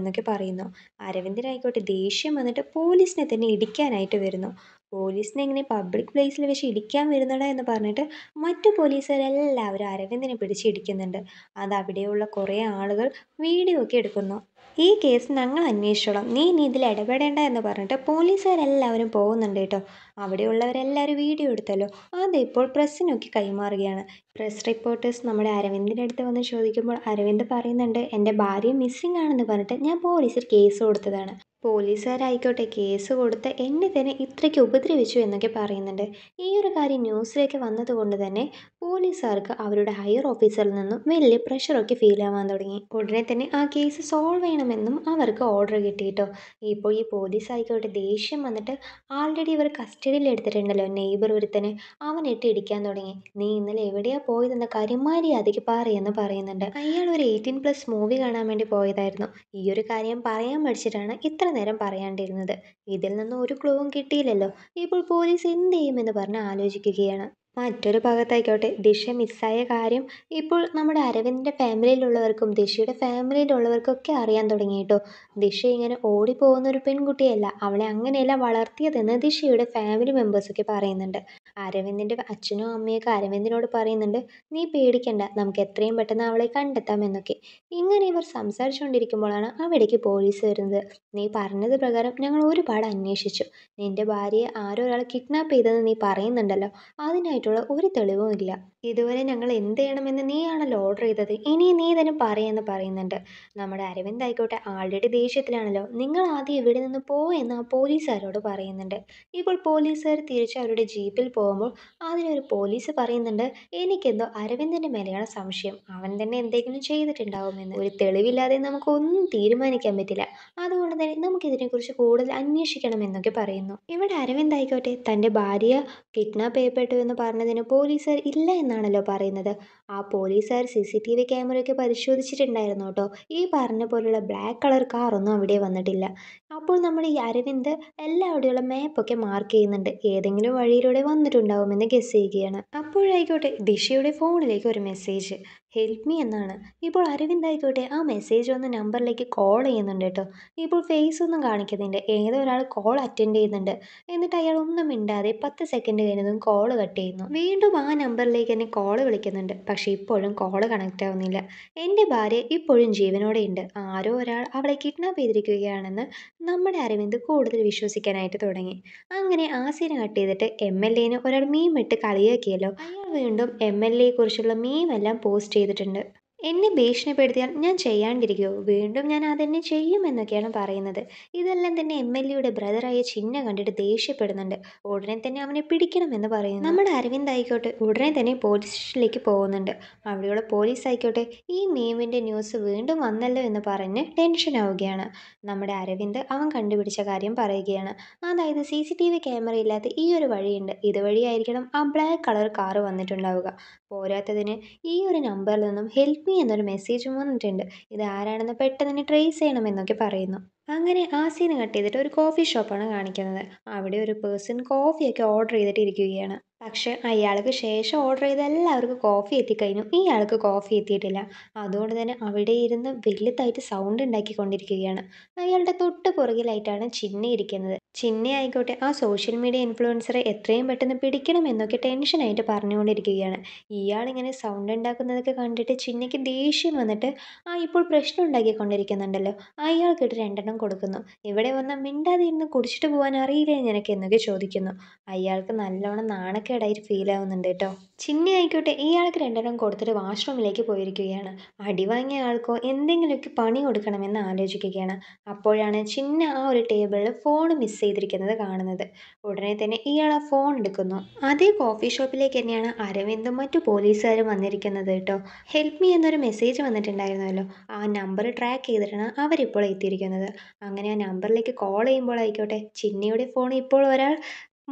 എന്നൊക്കെ പറയുന്നു അരവിന്ദനായിക്കോട്ടെ ദേഷ്യം വന്നിട്ട് പോലീസിനെ തന്നെ ഇടിക്കാനായിട്ട് വരുന്നു പോലീസിനെ ഇങ്ങനെ പബ്ലിക് പ്ലേസിൽ വെച്ച് ഇടിക്കാൻ വരുന്നടാ എന്ന് പറഞ്ഞിട്ട് മറ്റു പോലീസുകാരെല്ലാവരും അരവിന്ദനെ പിടിച്ച് ഇടിക്കുന്നുണ്ട് അത് അവിടെയുള്ള കുറേ ആളുകൾ വീഡിയോ ഒക്കെ എടുക്കുന്നു ഈ കേസ് ഞങ്ങൾ അന്വേഷിച്ചോളാം നീ ഇനി ഇതിൽ ഇടപെടേണ്ട എന്ന് പറഞ്ഞിട്ട് പോലീസുകാരെല്ലാവരും പോകുന്നുണ്ട് കേട്ടോ അവിടെയുള്ളവരെല്ലാവരും വീഡിയോ എടുത്തല്ലോ അതിപ്പോൾ പ്രസ്സിനൊക്കെ കൈമാറുകയാണ് പ്രസ് റിപ്പോർട്ടേഴ്സ് നമ്മുടെ അരവിന്ദിൻ്റെ അടുത്ത് വന്ന് ചോദിക്കുമ്പോൾ അരവിന്ദ് പറയുന്നുണ്ട് എൻ്റെ ഭാര്യ മിസ്സിംഗ് ആണെന്ന് പറഞ്ഞിട്ട് ഞാൻ പോലീസിൽ കേസ് കൊടുത്തതാണ് പോലീസുകാരായിക്കോട്ടെ കേസ് കൊടുത്ത് എന്നെ തന്നെ ഇത്രയ്ക്ക് ഉപദ്രവിച്ചു എന്നൊക്കെ പറയുന്നുണ്ട് ഈ ഒരു കാര്യം ന്യൂസിലേക്ക് വന്നതുകൊണ്ട് തന്നെ പോലീസുകാർക്ക് അവരുടെ ഹയർ ഓഫീസറിൽ നിന്നും വലിയ പ്രഷറൊക്കെ ഫീൽ ആവാൻ തുടങ്ങി ഉടനെ തന്നെ ആ കേസ് സോൾവ് വേണമെന്നും അവർക്ക് ഓർഡർ കിട്ടി കേട്ടോ ഇപ്പോൾ ഈ പോലീസ് ആയിക്കോട്ടെ ദേഷ്യം വന്നിട്ട് ആൾറെഡി ഇവർ കസ്റ്റഡിയിൽ എടുത്തിട്ടുണ്ടല്ലോ നെയ്ബർ ഒരുത്തനെ അവൻ ഇട്ട് ഇടിക്കാൻ തുടങ്ങി നീ ഇന്നലെ എവിടെയാ പോയതെന്ന് മര്യാദയ്ക്ക് പറയെന്ന് പറയുന്നുണ്ട് അയാൾ ഒരു എയ്റ്റീൻ പ്ലസ് മൂവി കാണാൻ വേണ്ടി പോയതായിരുന്നു ഈ ഒരു കാര്യം പറയാൻ പഠിച്ചിട്ടാണ് ഇത്ര നേരം പറയാണ്ടിരുന്നത് ഇതിൽ നിന്ന് ഒരു ക്ലൂവും കിട്ടിയില്ലല്ലോ ഇപ്പോൾ പോലീസ് എന്ത് ചെയ്യുമെന്ന് പറഞ്ഞ് ആലോചിക്കുകയാണ് മറ്റൊരു ഭാഗത്തായിക്കോട്ടെ ദിശ മിസ്സായ കാര്യം ഇപ്പോൾ നമ്മുടെ അരവിന്ദിൻ്റെ ഫാമിലിയിലുള്ളവർക്കും ദിശയുടെ ഫാമിലിയിലുള്ളവർക്കൊക്കെ അറിയാൻ തുടങ്ങി കേട്ടോ ദിശ ഇങ്ങനെ ഓടിപ്പോകുന്ന ഒരു പെൺകുട്ടിയല്ല അവളെ അങ്ങനെയല്ല വളർത്തിയതെന്ന് ദിശയുടെ ഫാമിലി മെമ്പേഴ്സൊക്കെ പറയുന്നുണ്ട് അരവിന്ദിൻ്റെ അച്ഛനും അമ്മയൊക്കെ അരവിന്ദിനോട് പറയുന്നുണ്ട് നീ പേടിക്കണ്ട നമുക്ക് എത്രയും പെട്ടെന്ന് അവളെ കണ്ടെത്താം എന്നൊക്കെ ഇങ്ങനെ ഇവർ സംസാരിച്ചുകൊണ്ടിരിക്കുമ്പോഴാണ് അവിടേക്ക് പോലീസ് വരുന്നത് നീ പറഞ്ഞത് പ്രകാരം ഞങ്ങൾ ഒരുപാട് അന്വേഷിച്ചു നിന്റെ ഭാര്യയെ ആരോ ഒരാൾ കിഡ്നാപ്പ് ചെയ്തെന്ന് നീ പറയുന്നുണ്ടല്ലോ അതിനായിട്ടുള്ള ഒരു തെളിവും ഇല്ല ഇതുവരെ ഞങ്ങൾ എന്ത് ചെയ്യണമെന്ന് നീയാണല്ലോ ഓർഡർ ചെയ്തത് ഇനി നീ തന്നെ പറയെന്ന് പറയുന്നുണ്ട് നമ്മുടെ അരവിന്ദ് ആയിക്കോട്ടെ ആൾറെഡി ദേഷ്യത്തിലാണല്ലോ നിങ്ങൾ ആദ്യം ഇവിടെ നിന്ന് പോ എന്ന് ആ പോലീസുകാരോട് പറയുന്നുണ്ട് ഇപ്പോൾ പോലീസുകാർ തിരിച്ച് അവരുടെ ജീപ്പിൽ പോ പോകുമ്പോൾ അതിനൊരു പോലീസ് പറയുന്നുണ്ട് എനിക്കെന്തോ അരവിന്ദൻ്റെ മേലെയാണ് സംശയം അവൻ തന്നെ എന്തെങ്കിലും ചെയ്തിട്ടുണ്ടാവുമെന്ന് ഒരു തെളിവില്ലാതെ നമുക്കൊന്നും തീരുമാനിക്കാൻ പറ്റില്ല അതുകൊണ്ട് തന്നെ നമുക്കിതിനെക്കുറിച്ച് കൂടുതൽ അന്വേഷിക്കണം എന്നൊക്കെ പറയുന്നു ഇവിടെ അരവിന്ദ് ആയിക്കോട്ടെ തൻ്റെ ഭാര്യ കിഡ്നാപ്പ് ചെയ്യപ്പെട്ടു എന്ന് പറഞ്ഞതിന് പോലീസുകാർ ഇല്ല എന്നാണല്ലോ പറയുന്നത് ആ പോലീസുകാർ സി സി ടി വി ക്യാമറയൊക്കെ പരിശോധിച്ചിട്ടുണ്ടായിരുന്നു കേട്ടോ ഈ പറഞ്ഞ പോലുള്ള ബ്ലാക്ക് കളർ കാർ ഒന്നും അവിടെ വന്നിട്ടില്ല അപ്പോൾ നമ്മൾ ഈ അരവിന്ദ് എല്ലാം അവിടെയുള്ള മാപ്പൊക്കെ മാർക്ക് ചെയ്യുന്നുണ്ട് ഏതെങ്കിലും വഴിയിലൂടെ വന്നിട്ടുണ്ടാവുമെന്ന് ഗസ് ചെയ്യുകയാണ് അപ്പോഴായിക്കോട്ടെ ദിശയുടെ ഫോണിലേക്ക് ഒരു മെസ്സേജ് ഹെൽപ്പ് മീ എന്നാണ് ഇപ്പോൾ അരവിന്ദ് ആയിക്കോട്ടെ ആ മെസ്സേജ് വന്ന നമ്പറിലേക്ക് കോൾ ചെയ്യുന്നുണ്ട് കേട്ടോ ഇപ്പോൾ ഫേസ് ഒന്നും കാണിക്കുന്നുണ്ട് ഏതോ ഒരാൾ കോൾ അറ്റൻഡ് ചെയ്യുന്നുണ്ട് എന്നിട്ട് അയാൾ ഒന്നും മിണ്ടാതെ പത്ത് സെക്കൻഡ് കഴിഞ്ഞതും കോൾ കട്ട് ചെയ്യുന്നു വീണ്ടും ആ നമ്പറിലേക്ക് എന്നെ കോൾ വിളിക്കുന്നുണ്ട് പക്ഷേ ഇപ്പോഴും കോൾ കണക്റ്റ് ആവുന്നില്ല എൻ്റെ ഭാര്യ ഇപ്പോഴും ജീവനോടെ ഉണ്ട് ആരോ ഒരാൾ അവളെ കിഡ്നാപ്പ് ചെയ്തിരിക്കുകയാണെന്ന് നമ്മുടെ അരവിന്ദ് കൂടുതൽ വിശ്വസിക്കാനായിട്ട് തുടങ്ങി അങ്ങനെ ആ സീന കട്ട് ചെയ്തിട്ട് എം എൽ എന് ഒരാൾ വിട്ട് കളിയാക്കിയല്ലോ അയാൾ വീണ്ടും എം എൽ എയെക്കുറിച്ചുള്ള മീമെല്ലാം പോസ്റ്റ് ചെയ്തിട്ടുണ്ട് എന്നെ ഭീഷണിപ്പെടുത്തിയാൽ ഞാൻ ചെയ്യാണ്ടിരിക്കുമോ വീണ്ടും ഞാൻ അതെന്നെ ചെയ്യുമെന്നൊക്കെയാണ് പറയുന്നത് ഇതെല്ലാം തന്നെ എം എൽ എയുടെ ബ്രദറായ ചിന്ന കണ്ടിട്ട് ദേഷ്യപ്പെടുന്നുണ്ട് ഉടനെ തന്നെ അവനെ പിടിക്കണമെന്ന് പറയുന്നു നമ്മുടെ അരവിന്ദ് ആയിക്കോട്ടെ ഉടനെ തന്നെ പോലീസ് സ്റ്റേഷനിലേക്ക് പോകുന്നുണ്ട് അവിടെയുള്ള പോലീസ് ആയിക്കോട്ടെ ഈ മീമിൻ്റെ ന്യൂസ് വീണ്ടും വന്നല്ലോ എന്ന് പറഞ്ഞ് ടെൻഷൻ ആവുകയാണ് നമ്മുടെ അരവിന്ദ് അവൻ കണ്ടുപിടിച്ച കാര്യം പറയുകയാണ് അതായത് C C T V camera ഇല്ലാത്ത ഈ ഒരു വഴിയുണ്ട് ഇതുവഴിയായിരിക്കണം ആ ബ്ലാക്ക് കളർ കാറ് വന്നിട്ടുണ്ടാവുക പോരാത്തതിന് ഈ ഒരു നമ്പറിൽ നിന്നും ഹെൽപ്പ് മീ എന്നൊരു മെസ്സേജും വന്നിട്ടുണ്ട് ഇത് ആരാണെന്ന് പെട്ടെന്ന് ട്രേസ് ചെയ്യണമെന്നൊക്കെ പറയുന്നു അങ്ങനെ ആ സീൻ കട്ട് ചെയ്തിട്ട് ഒരു കോഫി ഷോപ്പാണ് കാണിക്കുന്നത് അവിടെ ഒരു പേഴ്സൺ കോഫിയൊക്കെ ഓർഡർ ചെയ്തിട്ട് ഇരിക്കുകയാണ് പക്ഷേ അയാൾക്ക് ശേഷം ഓർഡർ ചെയ്ത എല്ലാവർക്കും കോഫി എത്തിക്കഴിഞ്ഞു ഇയാൾക്ക് കോഫി എത്തിയിട്ടില്ല അതുകൊണ്ട് തന്നെ അവിടെ ഇരുന്ന് വലുതായിട്ട് സൗണ്ട് ഉണ്ടാക്കിക്കൊണ്ടിരിക്കുകയാണ് അയാളുടെ തൊട്ട് പുറകിലായിട്ടാണ് ചിന്നി ഇരിക്കുന്നത് ചിന്നി ആയിക്കോട്ടെ ആ സോഷ്യൽ മീഡിയ ഇൻഫ്ലുവൻസറെ എത്രയും പെട്ടെന്ന് പിടിക്കണം എന്നൊക്കെ ടെൻഷനായിട്ട് പറഞ്ഞുകൊണ്ടിരിക്കുകയാണ് ഇയാളിങ്ങനെ സൗണ്ട് ഉണ്ടാക്കുന്നതൊക്കെ കണ്ടിട്ട് ചിന്നിക്ക് ദേഷ്യം വന്നിട്ട് ആ ഇപ്പോൾ പ്രശ്നം ഉണ്ടാക്കിക്കൊണ്ടിരിക്കുന്നുണ്ടല്ലോ അയാൾക്കിട്ട് രണ്ടെണ്ണം കൊടുക്കുന്നു ഇവിടെ വന്നാൽ മിണ്ടാതെ ഇരുന്ന് കുടിച്ചിട്ട് പോകാൻ അറിയില്ലേ നിനക്ക് എന്നൊക്കെ ചോദിക്കുന്നു അയാൾക്ക് നല്ലോണം നാണക്ക നാണക്കേടായിട്ട് ഫീൽ ആവുന്നുണ്ട് കേട്ടോ ചിന്നി ആയിക്കോട്ടെ ഇയാൾക്ക് രണ്ടെണ്ണം കൊടുത്തിട്ട് വാഷ്റൂമിലേക്ക് പോയിരിക്കുകയാണ് അടി വാങ്ങിയ ആൾക്കോ എന്തെങ്കിലുമൊക്കെ പണി കൊടുക്കണമെന്ന് ആലോചിക്കുകയാണ് അപ്പോഴാണ് ചിന്ന ആ ഒരു ടേബിളിൽ ഫോൺ മിസ് ചെയ്തിരിക്കുന്നത് കാണുന്നത് ഉടനെ തന്നെ ഇയാൾ ആ ഫോൺ എടുക്കുന്നു അതേ കോഫി ഷോപ്പിലേക്ക് തന്നെയാണ് അരവിന്ദും മറ്റു പോലീസുകാരും വന്നിരിക്കുന്നത് കേട്ടോ ഹെൽപ്പ് മീ എന്നൊരു മെസ്സേജ് വന്നിട്ടുണ്ടായിരുന്നല്ലോ ആ നമ്പർ ട്രാക്ക് ചെയ്തിട്ടാണ് അവരിപ്പോൾ എത്തിയിരിക്കുന്നത് അങ്ങനെ ആ നമ്പറിലേക്ക് കോൾ ചെയ്യുമ്പോഴായിക്കോട്ടെ ചിന്നയുടെ ഫോൺ ഇപ്പോൾ ഒരാൾ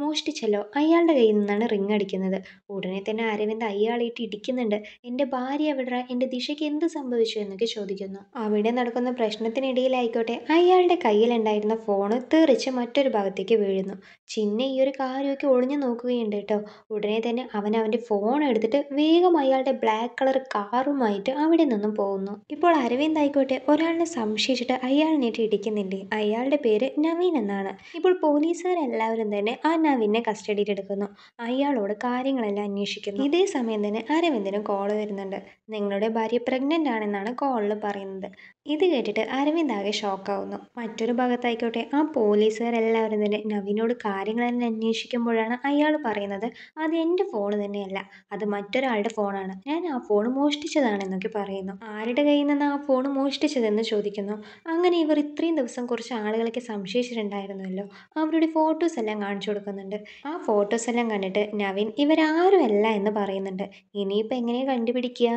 മോഷ്ടിച്ചല്ലോ അയാളുടെ കയ്യിൽ നിന്നാണ് റിങ് അടിക്കുന്നത് ഉടനെ തന്നെ അരവിന്ദ് അയാളായിട്ട് ഇടിക്കുന്നുണ്ട് എൻ്റെ ഭാര്യ എവിടെ എൻ്റെ ദിശയ്ക്ക് എന്ത് സംഭവിച്ചു എന്നൊക്കെ ചോദിക്കുന്നു അവിടെ നടക്കുന്ന പ്രശ്നത്തിനിടയിലായിക്കോട്ടെ അയാളുടെ കയ്യിലുണ്ടായിരുന്ന ഫോണ് തെറിച്ച് മറ്റൊരു ഭാഗത്തേക്ക് വീഴുന്നു ചിന്നെ ഈ ഒരു കാര്യമൊക്കെ ഒളിഞ്ഞു നോക്കുകയുണ്ട് കേട്ടോ ഉടനെ തന്നെ അവൻ അവൻ്റെ ഫോൺ എടുത്തിട്ട് വേഗം അയാളുടെ ബ്ലാക്ക് കളർ കാറുമായിട്ട് അവിടെ നിന്നും പോകുന്നു ഇപ്പോൾ അരവിന്ദ് ആയിക്കോട്ടെ ഒരാളിനെ സംശയിച്ചിട്ട് അയാളിനേറ്റ് ഇടിക്കുന്നില്ലേ അയാളുടെ പേര് നവീൻ എന്നാണ് ഇപ്പോൾ പോലീസുകാരെല്ലാവരും തന്നെ ആ കസ്റ്റഡിയിൽ കസ്റ്റഡിയിലെടുക്കുന്നു അയാളോട് കാര്യങ്ങളെല്ലാം അന്വേഷിക്കുന്നു ഇതേ സമയം തന്നെ അരവിന്ദിന് കോൾ വരുന്നുണ്ട് നിങ്ങളുടെ ഭാര്യ പ്രഗ്നൻ്റ് ആണെന്നാണ് കോളിൽ പറയുന്നത് ഇത് കേട്ടിട്ട് അരവിന്ദ് ആകെ ഷോക്കാവുന്നു മറ്റൊരു ഭാഗത്തായിക്കോട്ടെ ആ പോലീസുകാരെല്ലാവരും തന്നെ നവീനോട് കാര്യങ്ങളെല്ലാം അന്വേഷിക്കുമ്പോഴാണ് അയാൾ പറയുന്നത് അത് എൻ്റെ ഫോൺ തന്നെയല്ല അത് മറ്റൊരാളുടെ ഫോണാണ് ഞാൻ ആ ഫോൺ മോഷ്ടിച്ചതാണെന്നൊക്കെ പറയുന്നു ആരുടെ കയ്യിൽ നിന്ന് ആ ഫോൺ മോഷ്ടിച്ചതെന്ന് ചോദിക്കുന്നു അങ്ങനെ ഇവർ ഇത്രയും ദിവസം കുറച്ച് ആളുകളൊക്കെ സംശയിച്ചിട്ടുണ്ടായിരുന്നല്ലോ അവരുടെ ഫോട്ടോസ് എല്ലാം കാണിച്ചു കൊടുക്കുന്നു പോകുന്നുണ്ട് ആ ഫോട്ടോസ് എല്ലാം കണ്ടിട്ട് നവീൻ ഇവരാരും അല്ല എന്ന് പറയുന്നുണ്ട് ഇനിയിപ്പോൾ എങ്ങനെയാണ് കണ്ടുപിടിക്കുക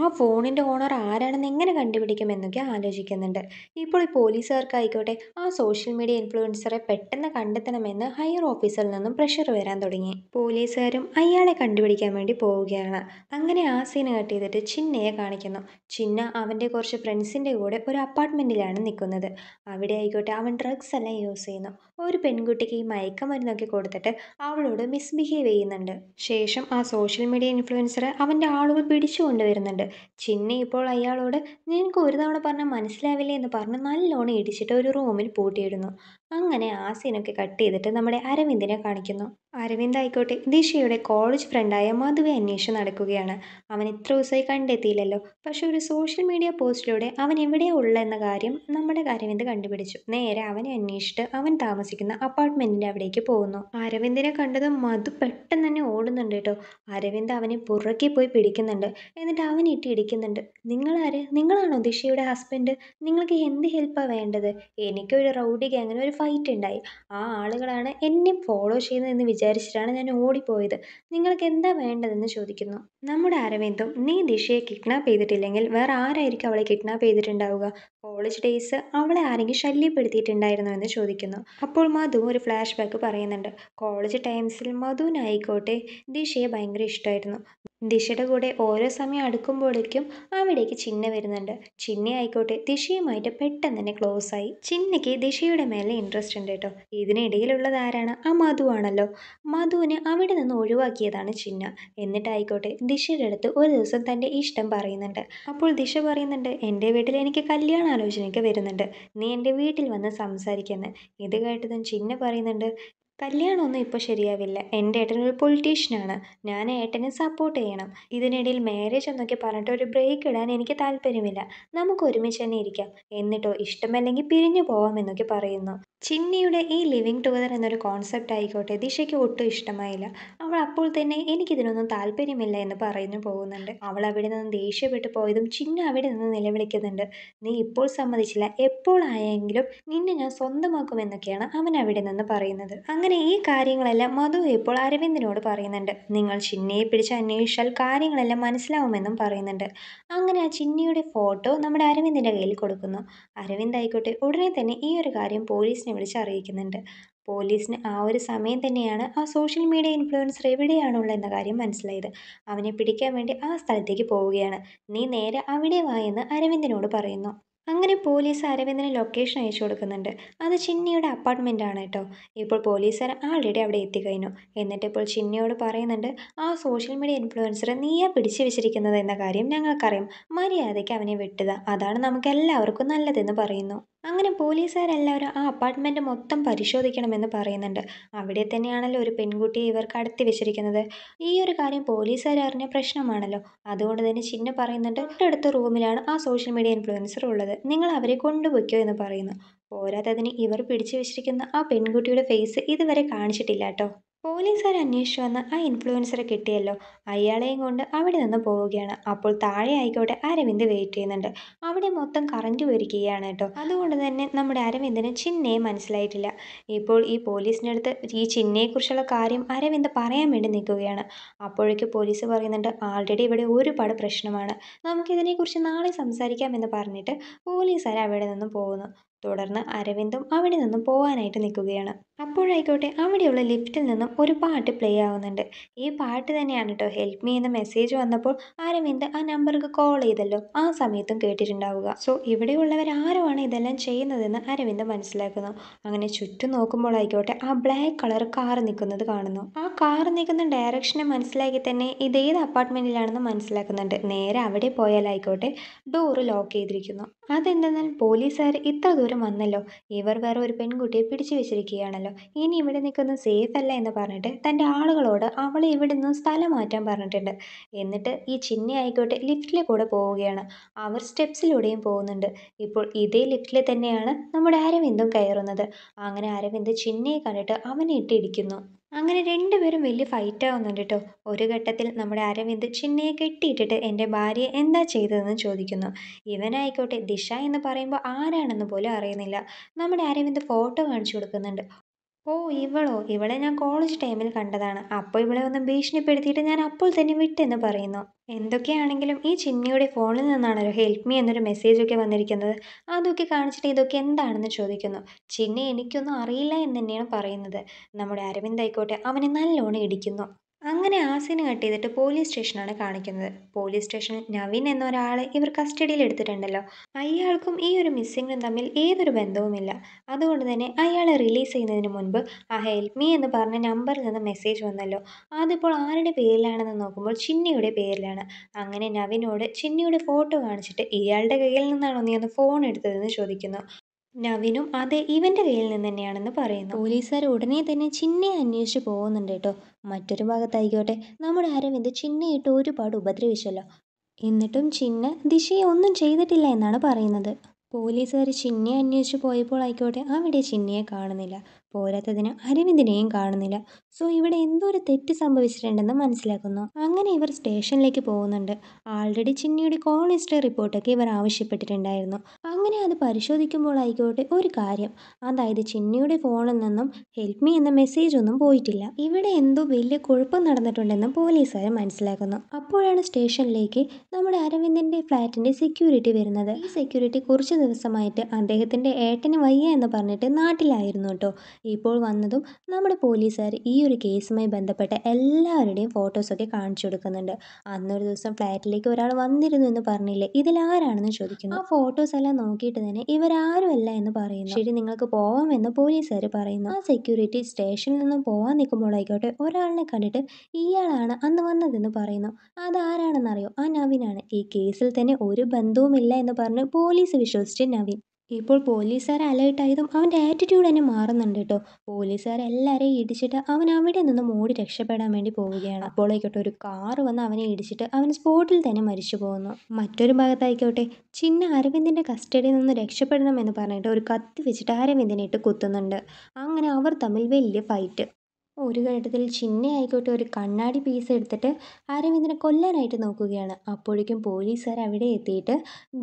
ആ ഫോണിൻ്റെ ഓണർ ആരാണെന്ന് എങ്ങനെ കണ്ടുപിടിക്കും എന്നൊക്കെ ആലോചിക്കുന്നുണ്ട് ഇപ്പോൾ ഈ പോലീസുകാർക്കായിക്കോട്ടെ ആ സോഷ്യൽ മീഡിയ ഇൻഫ്ലുവൻസറെ പെട്ടെന്ന് കണ്ടെത്തണമെന്ന് ഹയർ ഓഫീസിൽ നിന്നും പ്രഷർ വരാൻ തുടങ്ങി പോലീസുകാരും അയാളെ കണ്ടുപിടിക്കാൻ വേണ്ടി പോവുകയാണ് അങ്ങനെ ആ സീന് കട്ട് ചെയ്തിട്ട് ചിന്നയെ കാണിക്കുന്നു ചിന്ന അവൻ്റെ കുറച്ച് ഫ്രണ്ട്സിൻ്റെ കൂടെ ഒരു അപ്പാർട്ട്മെൻറ്റിലാണ് നിൽക്കുന്നത് അവിടെ ആയിക്കോട്ടെ അവൻ ഡ്രഗ്സ് എല്ലാം യൂസ് ചെയ്യുന്നു ഒരു പെൺകുട്ടിക്ക് ഈ മയക്കമരുന്നൊക്കെ കൊടുത്തിട്ട് അവളോട് മിസ്ബിഹേവ് ചെയ്യുന്നുണ്ട് ശേഷം ആ സോഷ്യൽ മീഡിയ ഇൻഫ്ലുവൻസറെ അവൻ്റെ ആളുകൾ പിടിച്ചു കൊണ്ടുവരുന്നുണ്ട് പറയുന്നുണ്ട് ചിന്നി ഇപ്പോൾ അയാളോട് നിനക്ക് ഒരു തവണ പറഞ്ഞാൽ മനസ്സിലാവില്ലേ എന്ന് പറഞ്ഞ് നല്ലോണം ഇടിച്ചിട്ട് ഒരു റൂമിൽ പൂട്ടിയിടുന്നു അങ്ങനെ ആ സീനൊക്കെ കട്ട് ചെയ്തിട്ട് നമ്മുടെ അരവിന്ദിനെ കാണിക്കുന്നു അരവിന്ദ് ആയിക്കോട്ടെ ദിശയുടെ കോളേജ് ഫ്രണ്ടായ മധുവെ അന്വേഷിച്ച് നടക്കുകയാണ് അവൻ ഇത്ര ദിവസമായി കണ്ടെത്തിയില്ലല്ലോ പക്ഷെ ഒരു സോഷ്യൽ മീഡിയ പോസ്റ്റിലൂടെ അവൻ എവിടെയാ ഉള്ള എന്ന കാര്യം നമ്മുടെ അരവിന്ദ് കണ്ടുപിടിച്ചു നേരെ അവനെ അന്വേഷിച്ചിട്ട് അവൻ താമസിക്കുന്ന അപ്പാർട്ട്മെന്റിന്റെ അവിടേക്ക് പോകുന്നു അരവിന്ദിനെ കണ്ടത് മധു പെട്ടെന്ന് തന്നെ ഓടുന്നുണ്ട് കേട്ടോ അരവിന്ദ് അവനെ പുറകെ പോയി പിടിക്കുന്നുണ്ട് എന്നിട്ട് അവൻ ഇട്ട് ഇടിക്കുന്നുണ്ട് നിങ്ങളാര് നിങ്ങളാണോ ദിശയുടെ ഹസ്ബൻഡ് നിങ്ങൾക്ക് എന്ത് ഹെൽപ്പാണ് വേണ്ടത് എനിക്കൊരു റൗഡി ഗ്യാങ്ങിന് ഒരു ഫൈറ്റ് ഉണ്ടായി ആ ആളുകളാണ് എന്നെ ഫോളോ ചെയ്യുന്നതെന്ന് വിചാരിച്ചിട്ടാണ് ഞാൻ ഓടിപ്പോയത് നിങ്ങൾക്ക് എന്താ വേണ്ടതെന്ന് ചോദിക്കുന്നു നമ്മുടെ അരവിന്ദും നീ ദിശയെ കിഡ്നാപ്പ് ചെയ്തിട്ടില്ലെങ്കിൽ വേറെ ആരായിരിക്കും അവളെ കിഡ്നാപ്പ് ചെയ്തിട്ടുണ്ടാവുക കോളേജ് ഡേയ്സ് അവളെ ആരെങ്കിലും ശല്യപ്പെടുത്തിയിട്ടുണ്ടായിരുന്നോ എന്ന് ചോദിക്കുന്നു അപ്പോൾ മധു ഒരു ഫ്ലാഷ് ബാക്ക് പറയുന്നുണ്ട് കോളേജ് ടൈംസിൽ മധുവിനായിക്കോട്ടെ ദിശയെ ഭയങ്കര ഇഷ്ടമായിരുന്നു ദിശയുടെ കൂടെ ഓരോ സമയം അടുക്കുമ്പോഴേക്കും അവിടേക്ക് ചിന്ന വരുന്നുണ്ട് ചിന്ന ആയിക്കോട്ടെ ദിശയുമായിട്ട് പെട്ടെന്ന് തന്നെ ക്ലോസ് ആയി ചിന്നയ്ക്ക് ദിശയുടെ മേലെ ഇൻട്രസ്റ്റ് ഉണ്ട് കേട്ടോ ഇതിനിടയിലുള്ളത് ആരാണ് ആ മധു ആണല്ലോ മധുവിനെ അവിടെ നിന്ന് ഒഴിവാക്കിയതാണ് ചിന്ന എന്നിട്ടായിക്കോട്ടെ ദിശയുടെ അടുത്ത് ഒരു ദിവസം തൻ്റെ ഇഷ്ടം പറയുന്നുണ്ട് അപ്പോൾ ദിശ പറയുന്നുണ്ട് എൻ്റെ വീട്ടിൽ എനിക്ക് കല്യാണ ആലോചനയൊക്കെ വരുന്നുണ്ട് നീ എൻ്റെ വീട്ടിൽ വന്ന് സംസാരിക്കുന്നത് ഇത് കേട്ടതും ചിന്ന പറയുന്നുണ്ട് കല്യാണമൊന്നും ഇപ്പോൾ ശരിയാവില്ല എൻ്റെ ഏട്ടനൊരു പൊളിറ്റീഷ്യനാണ് ഞാൻ ഏട്ടനെ സപ്പോർട്ട് ചെയ്യണം ഇതിനിടയിൽ മാരേജ് എന്നൊക്കെ പറഞ്ഞിട്ട് ഒരു ബ്രേക്ക് ഇടാൻ എനിക്ക് താല്പര്യമില്ല നമുക്ക് ഒരുമിച്ച് തന്നെ ഇരിക്കാം എന്നിട്ടോ ഇഷ്ടമല്ലെങ്കിൽ പിരിഞ്ഞു പോവാം എന്നൊക്കെ പറയുന്നു ചിന്നിയുടെ ഈ ലിവിങ് ടുഗദർ എന്നൊരു കോൺസെപ്റ്റ് ആയിക്കോട്ടെ ദിശയ്ക്ക് ഒട്ടും ഇഷ്ടമായില്ല അവൾ അപ്പോൾ തന്നെ എനിക്കിതിനൊന്നും താല്പര്യമില്ല എന്ന് പറഞ്ഞു പോകുന്നുണ്ട് അവൾ അവിടെ നിന്ന് ദേഷ്യപ്പെട്ട് പോയതും ചിന്ന അവിടെ നിന്ന് നിലവിളിക്കുന്നുണ്ട് നീ ഇപ്പോൾ സമ്മതിച്ചില്ല എപ്പോഴായെങ്കിലും നിന്നെ ഞാൻ സ്വന്തമാക്കുമെന്നൊക്കെയാണ് അവൻ അവിടെ നിന്ന് പറയുന്നത് അങ്ങനെ അങ്ങനെ ഈ കാര്യങ്ങളെല്ലാം മധു ഇപ്പോൾ അരവിന്ദിനോട് പറയുന്നുണ്ട് നിങ്ങൾ ചിന്നയെ പിടിച്ച് അന്വേഷിച്ചാൽ കാര്യങ്ങളെല്ലാം മനസ്സിലാവുമെന്നും പറയുന്നുണ്ട് അങ്ങനെ ആ ചിന്നയുടെ ഫോട്ടോ നമ്മുടെ അരവിന്ദിൻ്റെ കയ്യിൽ കൊടുക്കുന്നു അരവിന്ദ് ആയിക്കോട്ടെ ഉടനെ തന്നെ ഈ ഒരു കാര്യം പോലീസിനെ വിളിച്ച് അറിയിക്കുന്നുണ്ട് പോലീസിന് ആ ഒരു സമയം തന്നെയാണ് ആ സോഷ്യൽ മീഡിയ ഇൻഫ്ലുവൻസർ എവിടെയാണുള്ളത് എന്ന കാര്യം മനസ്സിലായത് അവനെ പിടിക്കാൻ വേണ്ടി ആ സ്ഥലത്തേക്ക് പോവുകയാണ് നീ നേരെ അവിടെ വായെന്ന് അരവിന്ദിനോട് പറയുന്നു അങ്ങനെ പോലീസ് അരവിന്ദനെ ലൊക്കേഷൻ അയച്ചു കൊടുക്കുന്നുണ്ട് അത് ചിന്നിയുടെ അപ്പാർട്ട്മെൻ്റ് ആണ് കേട്ടോ ഇപ്പോൾ പോലീസുകാർ ആൾറെഡി അവിടെ എത്തിക്കഴിഞ്ഞു എന്നിട്ട് ഇപ്പോൾ ചിന്നിയോട് പറയുന്നുണ്ട് ആ സോഷ്യൽ മീഡിയ ഇൻഫ്ലുവൻസറെ നീയാ പിടിച്ചു വെച്ചിരിക്കുന്നത് എന്ന കാര്യം ഞങ്ങൾക്കറിയാം മര്യാദയ്ക്ക് അവനെ വെട്ടുക അതാണ് നമുക്ക് എല്ലാവർക്കും നല്ലതെന്ന് പറയുന്നു അങ്ങനെ പോലീസുകാരെല്ലാവരും ആ അപ്പാർട്ട്മെൻറ്റ് മൊത്തം പരിശോധിക്കണമെന്ന് പറയുന്നുണ്ട് അവിടെ തന്നെയാണല്ലോ ഒരു പെൺകുട്ടിയെ ഇവർക്ക് അടുത്തി വെച്ചിരിക്കുന്നത് ഈ ഒരു കാര്യം പോലീസുകാർ അറിഞ്ഞ പ്രശ്നമാണല്ലോ അതുകൊണ്ട് തന്നെ ചിന്ന പറയുന്നുണ്ട് അടുത്ത റൂമിലാണ് ആ സോഷ്യൽ മീഡിയ ഇൻഫ്ലുവൻസർ ഉള്ളത് നിങ്ങൾ അവരെ കൊണ്ടുപോയിക്കോ എന്ന് പറയുന്നു പോരാത്തതിന് ഇവർ പിടിച്ചു വെച്ചിരിക്കുന്ന ആ പെൺകുട്ടിയുടെ ഫേസ് ഇതുവരെ കാണിച്ചിട്ടില്ല കേട്ടോ പോലീസുകാർ അന്വേഷിച്ചു വന്ന് ആ ഇൻഫ്ലുവൻസറെ കിട്ടിയല്ലോ അയാളെയും കൊണ്ട് അവിടെ നിന്ന് പോവുകയാണ് അപ്പോൾ താഴെ ആയിക്കോട്ടെ അരവിന്ദ് വെയിറ്റ് ചെയ്യുന്നുണ്ട് അവിടെ മൊത്തം കറണ്ട് വരികയാണ് കേട്ടോ അതുകൊണ്ട് തന്നെ നമ്മുടെ അരവിന്ദിന് ചിന്നയെ മനസ്സിലായിട്ടില്ല ഇപ്പോൾ ഈ പോലീസിൻ്റെ അടുത്ത് ഈ ചിന്നയെക്കുറിച്ചുള്ള കാര്യം അരവിന്ദ് പറയാൻ വേണ്ടി നിൽക്കുകയാണ് അപ്പോഴേക്ക് പോലീസ് പറയുന്നുണ്ട് ആൾറെഡി ഇവിടെ ഒരുപാട് പ്രശ്നമാണ് നമുക്കിതിനെക്കുറിച്ച് നാളെ സംസാരിക്കാമെന്ന് പറഞ്ഞിട്ട് പോലീസുകാർ അവിടെ നിന്ന് പോകുന്നു തുടർന്ന് അരവിന്ദും അവിടെ നിന്നും പോവാനായിട്ട് നിൽക്കുകയാണ് അപ്പോഴായിക്കോട്ടെ അവിടെയുള്ള ലിഫ്റ്റിൽ നിന്നും ഒരു പാട്ട് പ്ലേ ആവുന്നുണ്ട് ഈ പാട്ട് തന്നെയാണ് കേട്ടോ ഹെൽപ്പ് മീ എന്ന മെസ്സേജ് വന്നപ്പോൾ അരവിന്ദ് ആ നമ്പർക്ക് കോൾ ചെയ്തല്ലോ ആ സമയത്തും കേട്ടിട്ടുണ്ടാവുക സോ ആരുമാണ് ഇതെല്ലാം ചെയ്യുന്നതെന്ന് അരവിന്ദ് മനസ്സിലാക്കുന്നു അങ്ങനെ ചുറ്റും നോക്കുമ്പോഴായിക്കോട്ടെ ആ ബ്ലാക്ക് കളർ കാർ നിൽക്കുന്നത് കാണുന്നു ആ കാർ നിൽക്കുന്ന ഡയറക്ഷനെ മനസ്സിലാക്കി തന്നെ ഇതേത് അപ്പാർട്ട്മെൻറ്റിലാണെന്ന് മനസ്സിലാക്കുന്നുണ്ട് നേരെ അവിടെ പോയാലായിക്കോട്ടെ ഡോറ് ലോക്ക് ചെയ്തിരിക്കുന്നു അതെന്തെന്നാൽ പോലീസുകാർ ഇത്ര ദൂരം എല്ലാവരും വന്നല്ലോ ഇവർ വേറെ ഒരു പെൺകുട്ടിയെ പിടിച്ചു വെച്ചിരിക്കുകയാണല്ലോ ഇനി ഇവിടെ നിൽക്കുന്നത് സേഫ് അല്ല എന്ന് പറഞ്ഞിട്ട് തൻ്റെ ആളുകളോട് അവളെ ഇവിടെ നിന്ന് സ്ഥലം മാറ്റാൻ പറഞ്ഞിട്ടുണ്ട് എന്നിട്ട് ഈ ചിന്നി ആയിക്കോട്ടെ ലിഫ്റ്റിലെ കൂടെ പോവുകയാണ് അവർ സ്റ്റെപ്സിലൂടെയും പോകുന്നുണ്ട് ഇപ്പോൾ ഇതേ ലിഫ്റ്റിൽ തന്നെയാണ് നമ്മുടെ അരവിന്ദും കയറുന്നത് അങ്ങനെ അരവിന്ദ് ചിന്നയെ കണ്ടിട്ട് അവനെ ഇട്ടിരിക്കുന്നു അങ്ങനെ രണ്ടുപേരും വലിയ ഫൈറ്റ് ആവുന്നുണ്ട് കേട്ടോ ഒരു ഘട്ടത്തിൽ നമ്മുടെ അരവിന്ദ് ചിന്നയെ കെട്ടിയിട്ടിട്ട് എൻ്റെ ഭാര്യയെ എന്താ ചെയ്തതെന്ന് ചോദിക്കുന്നു ഇവനായിക്കോട്ടെ ദിശ എന്ന് പറയുമ്പോൾ ആരാണെന്ന് പോലും അറിയുന്നില്ല നമ്മുടെ അരവിന്ദ് ഫോട്ടോ കാണിച്ചു കൊടുക്കുന്നുണ്ട് ഓ! ഇവളോ? ഇവളെ ഞാൻ കോളേജ് ടൈമിൽ കണ്ടതാണ്. അപ്പോൾ ഇവളെ ഒന്ന് ഭീഷണിപ്പെടുത്തിയിട്ട് ഞാൻ അപ്പോൾ തന്നെ വിട്ടെന്ന് പറയുന്നു. എന്തൊക്കെയാണെങ്കിലും ഈ ചിന്നിയുടെ ഫോണിൽ നിന്നാണല്ലോ ഹെൽപ് മീ എന്നൊരു മെസ്സേജൊക്കെ വന്നിരിക്കുന്നത്. അതൊക്കെ കാണിച്ചിട്ട് ഇതൊക്കെ എന്താണെന്ന് ചോദിക്കുന്നു. ചിന്നി എനിക്കൊന്നും അറിയില്ല എന്ന് തന്നെയാണ് പറയുന്നത്. നമ്മുടെ അരവിന്ദ് ആയിക്കോട്ടെ അവനെ നല്ലോണം ഇടിക്കുന്നു. അങ്ങനെ ആ സീന് കട്ട് ചെയ്തിട്ട് പോലീസ് സ്റ്റേഷനാണ് കാണിക്കുന്നത് പോലീസ് സ്റ്റേഷനിൽ നവീൻ എന്ന ഒരാളെ ഇവർ കസ്റ്റഡിയിൽ എടുത്തിട്ടുണ്ടല്ലോ അയാൾക്കും ഈ ഒരു മിസ്സിങ്ങും തമ്മിൽ ഏതൊരു ബന്ധവുമില്ല അതുകൊണ്ട് തന്നെ അയാളെ റിലീസ് ചെയ്യുന്നതിന് മുൻപ് ആ ഹെൽപ്പ് മീ എന്ന് പറഞ്ഞ നമ്പറിൽ നിന്ന് മെസ്സേജ് വന്നല്ലോ അതിപ്പോൾ ആരുടെ പേരിലാണെന്ന് നോക്കുമ്പോൾ ചിന്നിയുടെ പേരിലാണ് അങ്ങനെ നവീനോട് ചിന്നിയുടെ ഫോട്ടോ കാണിച്ചിട്ട് ഇയാളുടെ കയ്യിൽ നിന്നാണോ നീ ഒന്ന് ഫോൺ എടുത്തതെന്ന് ചോദിക്കുന്നു നവീനും അതെ ഇവൻ്റെ കയ്യിൽ നിന്ന് തന്നെയാണെന്ന് പറയുന്നു പോലീസുകാർ ഉടനെ തന്നെ ചിന്നയെ അന്വേഷിച്ച് പോകുന്നുണ്ട് കേട്ടോ മറ്റൊരു ഭാഗത്തായിക്കോട്ടെ നമ്മുടെ അരവിന്ദ് ചിന്നയിട്ട് ഒരുപാട് ഉപദ്രവിച്ചല്ലോ എന്നിട്ടും ചിന്ന ദിശയെ ഒന്നും ചെയ്തിട്ടില്ല എന്നാണ് പറയുന്നത് പോലീസുകാർ ചിന്നയെ അന്വേഷിച്ച് പോയപ്പോൾ ആയിക്കോട്ടെ അവിടെ ചിന്നയെ കാണുന്നില്ല പോരാത്തതിന് അരവിന്ദിനെയും കാണുന്നില്ല സോ ഇവിടെ എന്തോ ഒരു തെറ്റ് സംഭവിച്ചിട്ടുണ്ടെന്ന് മനസ്സിലാക്കുന്നു അങ്ങനെ ഇവർ സ്റ്റേഷനിലേക്ക് പോകുന്നുണ്ട് ആൾറെഡി ചിന്നിയുടെ കോൾ റിപ്പോർട്ടൊക്കെ ഇവർ ആവശ്യപ്പെട്ടിട്ടുണ്ടായിരുന്നു അങ്ങനെ അത് പരിശോധിക്കുമ്പോൾ ആയിക്കോട്ടെ ഒരു കാര്യം അതായത് ചിന്നിയുടെ ഫോണിൽ നിന്നും ഹെൽപ്പ് മീ എന്ന മെസ്സേജ് ഒന്നും പോയിട്ടില്ല ഇവിടെ എന്തോ വലിയ കുഴപ്പം നടന്നിട്ടുണ്ടെന്ന് പോലീസുകാർ മനസ്സിലാക്കുന്നു അപ്പോഴാണ് സ്റ്റേഷനിലേക്ക് നമ്മുടെ അരവിന്ദിന്റെ ഫ്ലാറ്റിന്റെ സെക്യൂരിറ്റി വരുന്നത് ഈ സെക്യൂരിറ്റി കുറച്ച് ദിവസമായിട്ട് അദ്ദേഹത്തിന്റെ ഏട്ടന് വയ്യ എന്ന് പറഞ്ഞിട്ട് നാട്ടിലായിരുന്നു കേട്ടോ ഇപ്പോൾ വന്നതും നമ്മുടെ പോലീസുകാർ ഈ ഒരു കേസുമായി ബന്ധപ്പെട്ട എല്ലാവരുടെയും ഫോട്ടോസൊക്കെ കാണിച്ചു കൊടുക്കുന്നുണ്ട് അന്നൊരു ദിവസം ഫ്ലാറ്റിലേക്ക് ഒരാൾ വന്നിരുന്നു എന്ന് പറഞ്ഞില്ലേ ഇതിലാരാണെന്ന് ചോദിക്കുന്നു ആ ഫോട്ടോസ് എല്ലാം നോക്കിയിട്ട് തന്നെ ഇവരാരുമല്ല എന്ന് പറയുന്നു ശരി നിങ്ങൾക്ക് എന്ന് പോലീസുകാർ പറയുന്നു ആ സെക്യൂരിറ്റി സ്റ്റേഷനിൽ നിന്നും പോവാൻ നിൽക്കുമ്പോഴായിക്കോട്ടെ ഒരാളിനെ കണ്ടിട്ട് ഇയാളാണ് അന്ന് വന്നതെന്ന് പറയുന്നു അതാരാണെന്നറിയോ ആ നവീനാണ് ഈ കേസിൽ തന്നെ ഒരു ബന്ധവുമില്ല എന്ന് പറഞ്ഞ് പോലീസ് വിശ്വസിച്ച് നവീൻ ഇപ്പോൾ പോലീസുകാർ അലേർട്ടായതും അവൻ്റെ ആറ്റിറ്റ്യൂഡ് തന്നെ മാറുന്നുണ്ട് കേട്ടോ പോലീസുകാർ എല്ലാവരെയും ഇടിച്ചിട്ട് അവൻ അവിടെ നിന്നും ഓടി രക്ഷപ്പെടാൻ വേണ്ടി പോവുകയാണ് അപ്പോളായിക്കോട്ടെ ഒരു കാറ് വന്ന് അവനെ ഇടിച്ചിട്ട് അവൻ സ്പോട്ടിൽ തന്നെ മരിച്ചു പോകുന്നു മറ്റൊരു ഭാഗത്തായിക്കോട്ടെ ചിന്ന അരവിന്ദിൻ്റെ കസ്റ്റഡിയിൽ നിന്ന് രക്ഷപ്പെടണമെന്ന് പറഞ്ഞിട്ട് ഒരു കത്തി വെച്ചിട്ട് അരവിന്ദിനെ ഇട്ട് കുത്തുന്നുണ്ട് അങ്ങനെ അവർ തമ്മിൽ വലിയ ഫൈറ്റ് ഒരു ഘട്ടത്തിൽ ചിന്നയായിക്കോട്ടെ ഒരു കണ്ണാടി പീസ് എടുത്തിട്ട് അരവിന്ദനെ കൊല്ലാനായിട്ട് നോക്കുകയാണ് അപ്പോഴേക്കും പോലീസുകാർ അവിടെ എത്തിയിട്ട്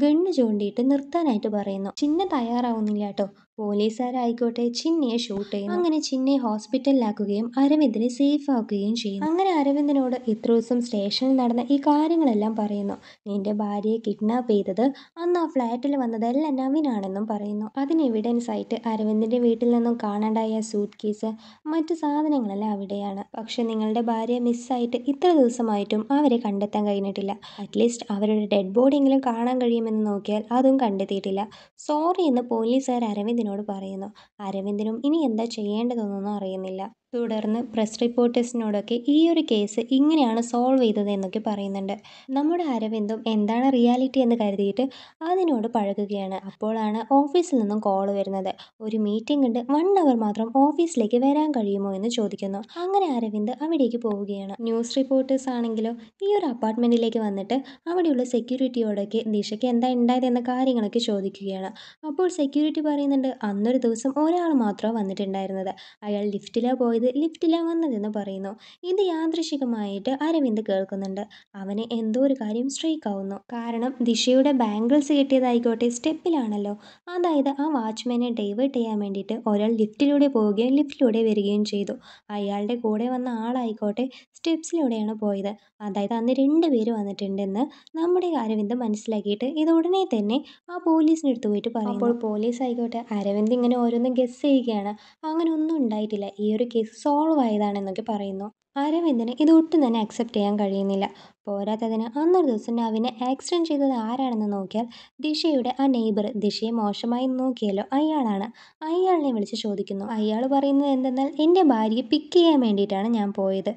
ഗണ്ണ് ചൂണ്ടിയിട്ട് നിർത്താനായിട്ട് പറയുന്നു ചിന്ന തയ്യാറാവുന്നില്ല കേട്ടോ പോലീസുകാരായിക്കോട്ടെ ചിന്നയെ ഷൂട്ട് ചെയ്യുന്നു അങ്ങനെ ചിന്നയെ ഹോസ്പിറ്റലിലാക്കുകയും അരവിന്ദിനെ സേഫ് ആക്കുകയും ചെയ്യുന്നു അങ്ങനെ അരവിന്ദിനോട് ഇത്ര ദിവസം സ്റ്റേഷനിൽ നടന്ന ഈ കാര്യങ്ങളെല്ലാം പറയുന്നു നിന്റെ ഭാര്യയെ കിഡ്നാപ്പ് ചെയ്തത് അന്ന് ആ ഫ്ലാറ്റിൽ വന്നതെല്ലാം നവീനാണെന്നും പറയുന്നു അതിന് എവിഡൻസ് ആയിട്ട് അരവിന്ദിന്റെ വീട്ടിൽ നിന്നും കാണാണ്ടായ സൂട്ട് കേസ് മറ്റു സാധനങ്ങളെല്ലാം അവിടെയാണ് പക്ഷെ നിങ്ങളുടെ ഭാര്യ മിസ്സായിട്ട് ഇത്ര ദിവസമായിട്ടും അവരെ കണ്ടെത്താൻ കഴിഞ്ഞിട്ടില്ല അറ്റ്ലീസ്റ്റ് അവരുടെ ഡെഡ് ബോഡിയെങ്കിലും കാണാൻ കഴിയുമെന്ന് നോക്കിയാൽ അതും കണ്ടെത്തിയിട്ടില്ല സോറി എന്ന് പോലീസുകാർ അരവിന്ദിനോട് അരവിന്ദിനോട് പറയുന്നു അരവിന്ദനും ഇനി എന്താ ചെയ്യേണ്ടതെന്നൊന്നും അറിയുന്നില്ല തുടർന്ന് പ്രസ് റിപ്പോർട്ടേഴ്സിനോടൊക്കെ ഈ ഒരു കേസ് ഇങ്ങനെയാണ് സോൾവ് ചെയ്തത് എന്നൊക്കെ പറയുന്നുണ്ട് നമ്മുടെ അരവിന്ദും എന്താണ് റിയാലിറ്റി എന്ന് കരുതിയിട്ട് അതിനോട് പഴകുകയാണ് അപ്പോഴാണ് ഓഫീസിൽ നിന്നും കോൾ വരുന്നത് ഒരു മീറ്റിംഗ് ഉണ്ട് വൺ അവർ മാത്രം ഓഫീസിലേക്ക് വരാൻ കഴിയുമോ എന്ന് ചോദിക്കുന്നു അങ്ങനെ അരവിന്ദ് അവിടേക്ക് പോവുകയാണ് ന്യൂസ് റിപ്പോർട്ടേഴ്സ് ആണെങ്കിലോ ഈ ഒരു അപ്പാർട്ട്മെൻറ്റിലേക്ക് വന്നിട്ട് അവിടെയുള്ള സെക്യൂരിറ്റിയോടൊക്കെ ദിശയ്ക്ക് എന്താ ഉണ്ടായതെന്ന കാര്യങ്ങളൊക്കെ ചോദിക്കുകയാണ് അപ്പോൾ സെക്യൂരിറ്റി പറയുന്നുണ്ട് അന്നൊരു ദിവസം ഒരാൾ മാത്രമേ വന്നിട്ടുണ്ടായിരുന്നത് അയാൾ ലിഫ്റ്റിലാണ് പോയത് ഇത് ലിഫ്റ്റിലാണ് വന്നതെന്ന് പറയുന്നു ഇത് യാദൃശികമായിട്ട് അരവിന്ദ് കേൾക്കുന്നുണ്ട് അവന് എന്തോ ഒരു കാര്യം സ്ട്രൈക്കാവുന്നു കാരണം ദിശയുടെ ബാംഗിൾസ് കിട്ടിയതായിക്കോട്ടെ സ്റ്റെപ്പിലാണല്ലോ അതായത് ആ വാച്ച്മാനെ ഡൈവേർട്ട് ചെയ്യാൻ വേണ്ടിയിട്ട് ഒരാൾ ലിഫ്റ്റിലൂടെ പോവുകയും ലിഫ്റ്റിലൂടെ വരികയും ചെയ്തു അയാളുടെ കൂടെ വന്ന ആളായിക്കോട്ടെ സ്റ്റെപ്സിലൂടെയാണ് പോയത് അതായത് അന്ന് രണ്ടുപേര് വന്നിട്ടുണ്ടെന്ന് നമ്മുടെ അരവിന്ദ് മനസ്സിലാക്കിയിട്ട് ഇത് ഉടനെ തന്നെ ആ പോലീസിൻ്റെ പോയിട്ട് പറയും അപ്പോൾ പോലീസ് ആയിക്കോട്ടെ അരവിന്ദ് ഇങ്ങനെ ഓരോന്നും ഗസ് ചെയ്യുകയാണ് അങ്ങനെ ഒന്നും ഉണ്ടായിട്ടില്ല ഈ ഒരു കേസ് കേസ് സോൾവ് ആയതാണെന്നൊക്കെ പറയുന്നു അരവിന്ദിന് ഇത് ഒട്ടും തന്നെ അക്സെപ്റ്റ് ചെയ്യാൻ കഴിയുന്നില്ല പോരാത്തതിന് അന്നൊരു ദിവസം നവിനെ ആക്സിഡൻറ്റ് ചെയ്തത് ആരാണെന്ന് നോക്കിയാൽ ദിശയുടെ ആ നെയ്ബർ ദിശയെ മോശമായി നോക്കിയല്ലോ അയാളാണ് അയാളിനെ വിളിച്ച് ചോദിക്കുന്നു അയാൾ പറയുന്നത് എന്തെന്നാൽ എൻ്റെ ഭാര്യയെ പിക്ക് ചെയ്യാൻ വേണ്ടിയിട്ടാണ് ഞാൻ പോയത്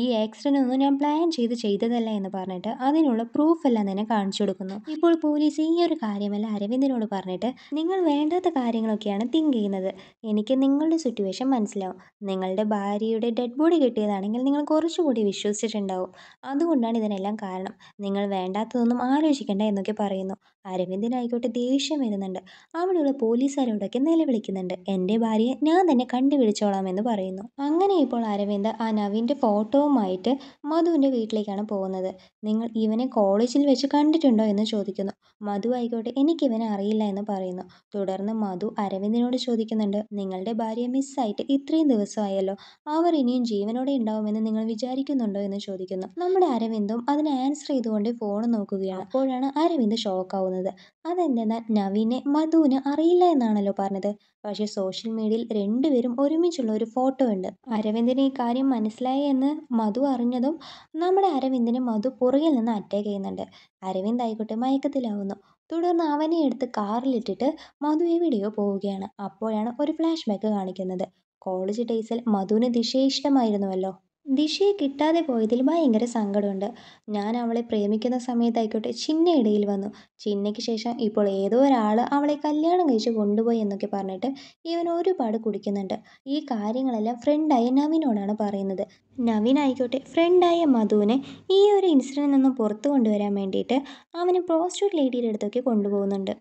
ഈ ആക്സിഡൻ്റ് ഒന്നും ഞാൻ പ്ലാൻ ചെയ്ത് ചെയ്തതല്ല എന്ന് പറഞ്ഞിട്ട് അതിനുള്ള പ്രൂഫെല്ലാം തന്നെ കാണിച്ചു കൊടുക്കുന്നു ഇപ്പോൾ പോലീസ് ഈ ഒരു കാര്യമെല്ലാം അരവിന്ദിനോട് പറഞ്ഞിട്ട് നിങ്ങൾ വേണ്ടാത്ത കാര്യങ്ങളൊക്കെയാണ് തിങ്ക് ചെയ്യുന്നത് എനിക്ക് നിങ്ങളുടെ സിറ്റുവേഷൻ മനസ്സിലാവും നിങ്ങളുടെ ഭാര്യയുടെ ഡെഡ് ബോഡി കിട്ടിയതാണെങ്കിൽ നിങ്ങൾ കുറച്ചുകൂടി വിശ്വസിച്ചിട്ടുണ്ടാവും അതുകൊണ്ടാണ് ഇതിനെ ഇതിനെല്ലാം കാരണം നിങ്ങൾ വേണ്ടാത്തതൊന്നും ആലോചിക്കണ്ട എന്നൊക്കെ പറയുന്നു അരവിന്ദിനായിക്കോട്ടെ ദേഷ്യം വരുന്നുണ്ട് അവിടെയുള്ള പോലീസുകാരോടൊക്കെ നിലവിളിക്കുന്നുണ്ട് എൻ്റെ ഭാര്യയെ ഞാൻ തന്നെ കണ്ടുപിടിച്ചോളാമെന്ന് പറയുന്നു അങ്ങനെ ഇപ്പോൾ അരവിന്ദ് ആ നവീൻ്റെ ഫോട്ടോവുമായിട്ട് മധുവിൻ്റെ വീട്ടിലേക്കാണ് പോകുന്നത് നിങ്ങൾ ഇവനെ കോളേജിൽ വെച്ച് കണ്ടിട്ടുണ്ടോ എന്ന് ചോദിക്കുന്നു മധു ആയിക്കോട്ടെ എനിക്കിവനെ അറിയില്ല എന്ന് പറയുന്നു തുടർന്ന് മധു അരവിന്ദിനോട് ചോദിക്കുന്നുണ്ട് നിങ്ങളുടെ ഭാര്യ മിസ്സായിട്ട് ഇത്രയും ദിവസമായല്ലോ അവർ ഇനിയും ജീവനോടെ ഉണ്ടാവുമെന്ന് നിങ്ങൾ വിചാരിക്കുന്നുണ്ടോ എന്ന് ചോദിക്കുന്നു നമ്മുടെ അരവിന്ദും അതിന് ആൻസർ ചെയ്തുകൊണ്ട് ഫോൺ നോക്കുകയാണ് അപ്പോഴാണ് അരവിന്ദ് ഷോക്കാവുന്നത് പോകുന്നത് അതെന്തെന്നാൽ നവീനെ മധുവിന് അറിയില്ല എന്നാണല്ലോ പറഞ്ഞത് പക്ഷേ സോഷ്യൽ മീഡിയയിൽ രണ്ടുപേരും ഒരുമിച്ചുള്ള ഒരു ഫോട്ടോ ഉണ്ട് അരവിന്ദിന് ഈ കാര്യം മനസ്സിലായി എന്ന് മധു അറിഞ്ഞതും നമ്മുടെ അരവിന്ദിനെ മധു പുറകിൽ നിന്ന് അറ്റാക്ക് ചെയ്യുന്നുണ്ട് അരവിന്ദ് ആയിക്കോട്ടെ മയക്കത്തിലാവുന്നു തുടർന്ന് അവനെ എടുത്ത് കാറിലിട്ടിട്ട് മധു എവിടെയോ പോവുകയാണ് അപ്പോഴാണ് ഒരു ഫ്ലാഷ് ബാക്ക് കാണിക്കുന്നത് കോളേജ് ഡേയ്സിൽ മധുവിന് ദിശയെ ഇഷ്ടമായിരുന്നുവല്ലോ ദിശയെ കിട്ടാതെ പോയതിൽ ഭയങ്കര സങ്കടമുണ്ട് ഞാൻ അവളെ പ്രേമിക്കുന്ന സമയത്തായിക്കോട്ടെ ചിന്ന ഇടയിൽ വന്നു ചിന്നയ്ക്ക് ശേഷം ഇപ്പോൾ ഏതോ ഒരാൾ അവളെ കല്യാണം കഴിച്ച് കൊണ്ടുപോയി എന്നൊക്കെ പറഞ്ഞിട്ട് ഇവൻ ഒരുപാട് കുടിക്കുന്നുണ്ട് ഈ കാര്യങ്ങളെല്ലാം ഫ്രണ്ടായ നവീനോടാണ് പറയുന്നത് നവീൻ ആയിക്കോട്ടെ ഫ്രണ്ടായ മധുവിനെ ഈ ഒരു ഇൻസിഡൻറ്റ് നിന്നും പുറത്തു കൊണ്ടുവരാൻ വേണ്ടിയിട്ട് അവന് പ്രോസ്റ്റ്യൂട്ട് ലേഡിയുടെ അടുത്തൊക്കെ കൊണ്ടുപോകുന്നുണ്ട്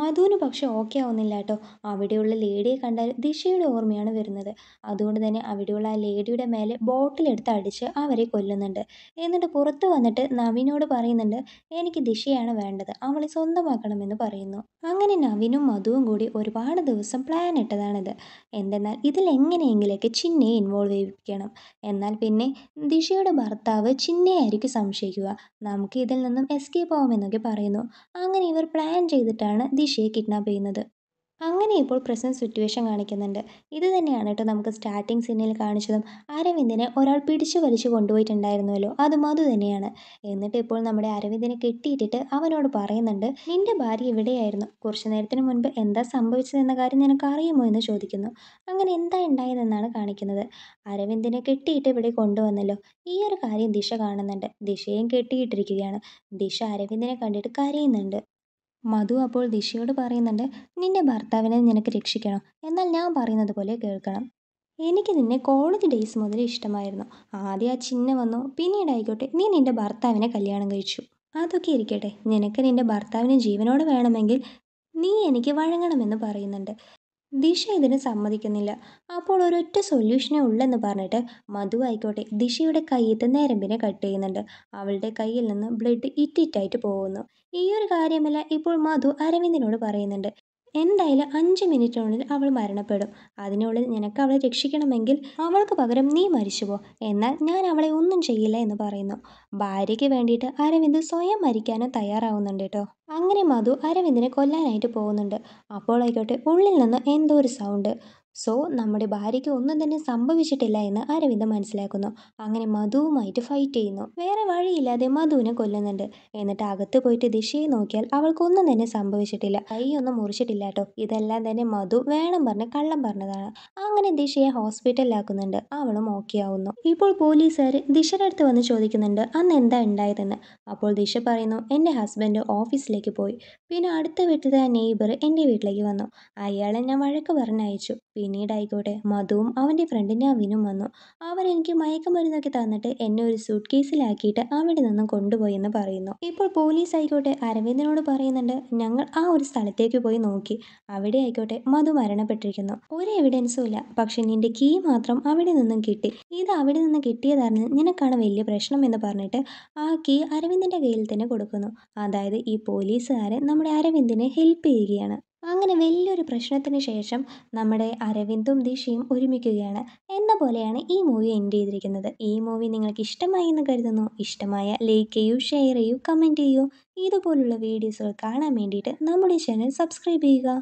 മധുവിന് പക്ഷെ ഓക്കെ ആവുന്നില്ല കേട്ടോ അവിടെയുള്ള ലേഡിയെ കണ്ടാൽ ദിശയുടെ ഓർമ്മയാണ് വരുന്നത് അതുകൊണ്ട് തന്നെ അവിടെയുള്ള ആ ലേഡിയുടെ മേലെ ബോട്ടിലെടുത്ത് അടിച്ച് അവരെ കൊല്ലുന്നുണ്ട് എന്നിട്ട് പുറത്ത് വന്നിട്ട് നവീനോട് പറയുന്നുണ്ട് എനിക്ക് ദിശയാണ് വേണ്ടത് അവളെ സ്വന്തമാക്കണമെന്ന് പറയുന്നു അങ്ങനെ നവീനും മധുവും കൂടി ഒരുപാട് ദിവസം പ്ലാൻ ഇട്ടതാണിത് എന്തെന്നാൽ ഇതിൽ എങ്ങനെയെങ്കിലൊക്കെ ചിന്നയെ ഇൻവോൾവ് ചെയ്യിപ്പിക്കണം എന്നാൽ പിന്നെ ദിശയുടെ ഭർത്താവ് ചിന്നയായിരിക്കും സംശയിക്കുക നമുക്ക് ഇതിൽ നിന്നും എസ്കേപ്പ് ആവുമെന്നൊക്കെ പറയുന്നു അങ്ങനെ ഇവർ പ്ലാൻ ചെയ്തിട്ടാണ് ദിശയെ കിഡ്നാപ്പ് ചെയ്യുന്നത് അങ്ങനെ ഇപ്പോൾ പ്രസൻറ്റ് സിറ്റുവേഷൻ കാണിക്കുന്നുണ്ട് ഇത് തന്നെയാണ് കേട്ടോ നമുക്ക് സ്റ്റാർട്ടിങ് സിനിൽ കാണിച്ചതും അരവിന്ദിനെ ഒരാൾ പിടിച്ചു വലിച്ചു കൊണ്ടുപോയിട്ടുണ്ടായിരുന്നല്ലോ അതും അത് തന്നെയാണ് എന്നിട്ട് ഇപ്പോൾ നമ്മുടെ അരവിന്ദിനെ കെട്ടിയിട്ടിട്ട് അവനോട് പറയുന്നുണ്ട് നിന്റെ ഭാര്യ ഇവിടെയായിരുന്നു കുറച്ചു നേരത്തിന് മുൻപ് എന്താ സംഭവിച്ചതെന്ന കാര്യം നിനക്ക് അറിയുമോ എന്ന് ചോദിക്കുന്നു അങ്ങനെ എന്താ ഉണ്ടായതെന്നാണ് കാണിക്കുന്നത് അരവിന്ദിനെ കെട്ടിയിട്ട് ഇവിടെ കൊണ്ടുവന്നല്ലോ ഈ ഒരു കാര്യം ദിശ കാണുന്നുണ്ട് ദിശയും കെട്ടിയിട്ടിരിക്കുകയാണ് ദിശ അരവിന്ദിനെ കണ്ടിട്ട് കരയുന്നുണ്ട് മധു അപ്പോൾ ദിശയോട് പറയുന്നുണ്ട് നിന്റെ ഭർത്താവിനെ നിനക്ക് രക്ഷിക്കണം എന്നാൽ ഞാൻ പറയുന്നത് പോലെ കേൾക്കണം എനിക്ക് നിന്നെ കോളേജ് ഡേയ്സ് മുതൽ ഇഷ്ടമായിരുന്നു ആദ്യം ആ ചിഹ്നം വന്നു പിന്നീടായിക്കോട്ടെ നീ നിന്റെ ഭർത്താവിനെ കല്യാണം കഴിച്ചു അതൊക്കെ ഇരിക്കട്ടെ നിനക്ക് നിന്റെ ഭർത്താവിനെ ജീവനോടെ വേണമെങ്കിൽ നീ എനിക്ക് വഴങ്ങണമെന്ന് പറയുന്നുണ്ട് ദിശ ഇതിന് സമ്മതിക്കുന്നില്ല അപ്പോൾ ഒരൊറ്റ സൊല്യൂഷനേ ഉള്ളെന്ന് പറഞ്ഞിട്ട് മധു ആയിക്കോട്ടെ ദിശയുടെ കയ്യത്ത് നേരമ്പിനെ കട്ട് ചെയ്യുന്നുണ്ട് അവളുടെ കയ്യിൽ നിന്ന് ബ്ലഡ് ഇറ്റിറ്റായിട്ട് പോകുന്നു ഈ ഒരു കാര്യമല്ല ഇപ്പോൾ മധു അരവിന്ദിനോട് പറയുന്നുണ്ട് എന്തായാലും അഞ്ച് മിനിറ്റിനുള്ളിൽ അവൾ മരണപ്പെടും അതിനുള്ളിൽ നിനക്ക് അവളെ രക്ഷിക്കണമെങ്കിൽ അവൾക്ക് പകരം നീ മരിച്ചുപോ എന്നാൽ ഞാൻ അവളെ ഒന്നും ചെയ്യില്ല എന്ന് പറയുന്നു ഭാര്യയ്ക്ക് വേണ്ടിയിട്ട് അരവിന്ദ് സ്വയം മരിക്കാനും തയ്യാറാവുന്നുണ്ട് കേട്ടോ അങ്ങനെ മധു അരവിന്ദിനെ കൊല്ലാനായിട്ട് പോകുന്നുണ്ട് അപ്പോളായിക്കോട്ടെ ഉള്ളിൽ നിന്ന് എന്തോ ഒരു സൗണ്ട് സോ നമ്മുടെ ഭാര്യയ്ക്ക് ഒന്നും തന്നെ സംഭവിച്ചിട്ടില്ല എന്ന് അരവിന്ദ് മനസ്സിലാക്കുന്നു അങ്ങനെ മധുവുമായിട്ട് ഫൈറ്റ് ചെയ്യുന്നു വേറെ വഴിയില്ലാതെ മധുവിനെ കൊല്ലുന്നുണ്ട് എന്നിട്ട് അകത്ത് പോയിട്ട് ദിശയെ നോക്കിയാൽ അവൾക്കൊന്നും തന്നെ സംഭവിച്ചിട്ടില്ല കൈയൊന്നും മുറിച്ചിട്ടില്ല കേട്ടോ ഇതെല്ലാം തന്നെ മധു വേണം പറഞ്ഞ് കള്ളം പറഞ്ഞതാണ് അങ്ങനെ ദിശയെ ഹോസ്പിറ്റലിലാക്കുന്നുണ്ട് അവളും ഓക്കെ ആവുന്നു ഇപ്പോൾ പോലീസുകാർ ദിശയുടെ അടുത്ത് വന്ന് ചോദിക്കുന്നുണ്ട് അന്ന് എന്താ ഉണ്ടായതെന്ന് അപ്പോൾ ദിശ പറയുന്നു എൻ്റെ ഹസ്ബൻഡ് ഓഫീസിലേക്ക് പോയി പിന്നെ അടുത്ത വീട്ടിലെ നെയ്ബർ എൻ്റെ വീട്ടിലേക്ക് വന്നു അയാളെ ഞാൻ വഴക്ക് പറഞ്ഞയച്ചു പിന്നീടായിക്കോട്ടെ മധുവും അവൻ്റെ ഫ്രണ്ടിൻ്റെ അവനും വന്നു അവൻ എനിക്ക് മയക്കുമരുന്നൊക്കെ തന്നിട്ട് എന്നെ ഒരു സൂട്ട് കേസിലാക്കിയിട്ട് അവിടെ നിന്നും കൊണ്ടുപോയെന്ന് പറയുന്നു ഇപ്പോൾ പോലീസ് ആയിക്കോട്ടെ അരവിന്ദനോട് പറയുന്നുണ്ട് ഞങ്ങൾ ആ ഒരു സ്ഥലത്തേക്ക് പോയി നോക്കി അവിടെ ആയിക്കോട്ടെ മധു മരണപ്പെട്ടിരിക്കുന്നു ഒരു എവിഡൻസും ഇല്ല പക്ഷെ നിന്റെ കീ മാത്രം അവിടെ നിന്നും കിട്ടി ഇത് അവിടെ നിന്ന് കിട്ടിയതാണെന്ന് നിനക്കാണ് വലിയ പ്രശ്നം എന്ന് പറഞ്ഞിട്ട് ആ കീ അരവിന്ദൻ്റെ കയ്യിൽ തന്നെ കൊടുക്കുന്നു അതായത് ഈ പോലീസുകാരെ നമ്മുടെ അരവിന്ദിനെ ഹെൽപ്പ് ചെയ്യുകയാണ് അങ്ങനെ വലിയൊരു പ്രശ്നത്തിന് ശേഷം നമ്മുടെ അരവിന്ദും ദിശയും ഒരുമിക്കുകയാണ് എന്ന പോലെയാണ് ഈ മൂവി എൻഡ് ചെയ്തിരിക്കുന്നത് ഈ മൂവി നിങ്ങൾക്ക് ഇഷ്ടമായി എന്ന് കരുതുന്നു ഇഷ്ടമായ ലൈക്ക് ചെയ്യൂ ഷെയർ ചെയ്യൂ കമൻറ്റ് ചെയ്യൂ ഇതുപോലുള്ള വീഡിയോസുകൾ കാണാൻ വേണ്ടിയിട്ട് നമ്മുടെ ചാനൽ സബ്സ്ക്രൈബ് ചെയ്യുക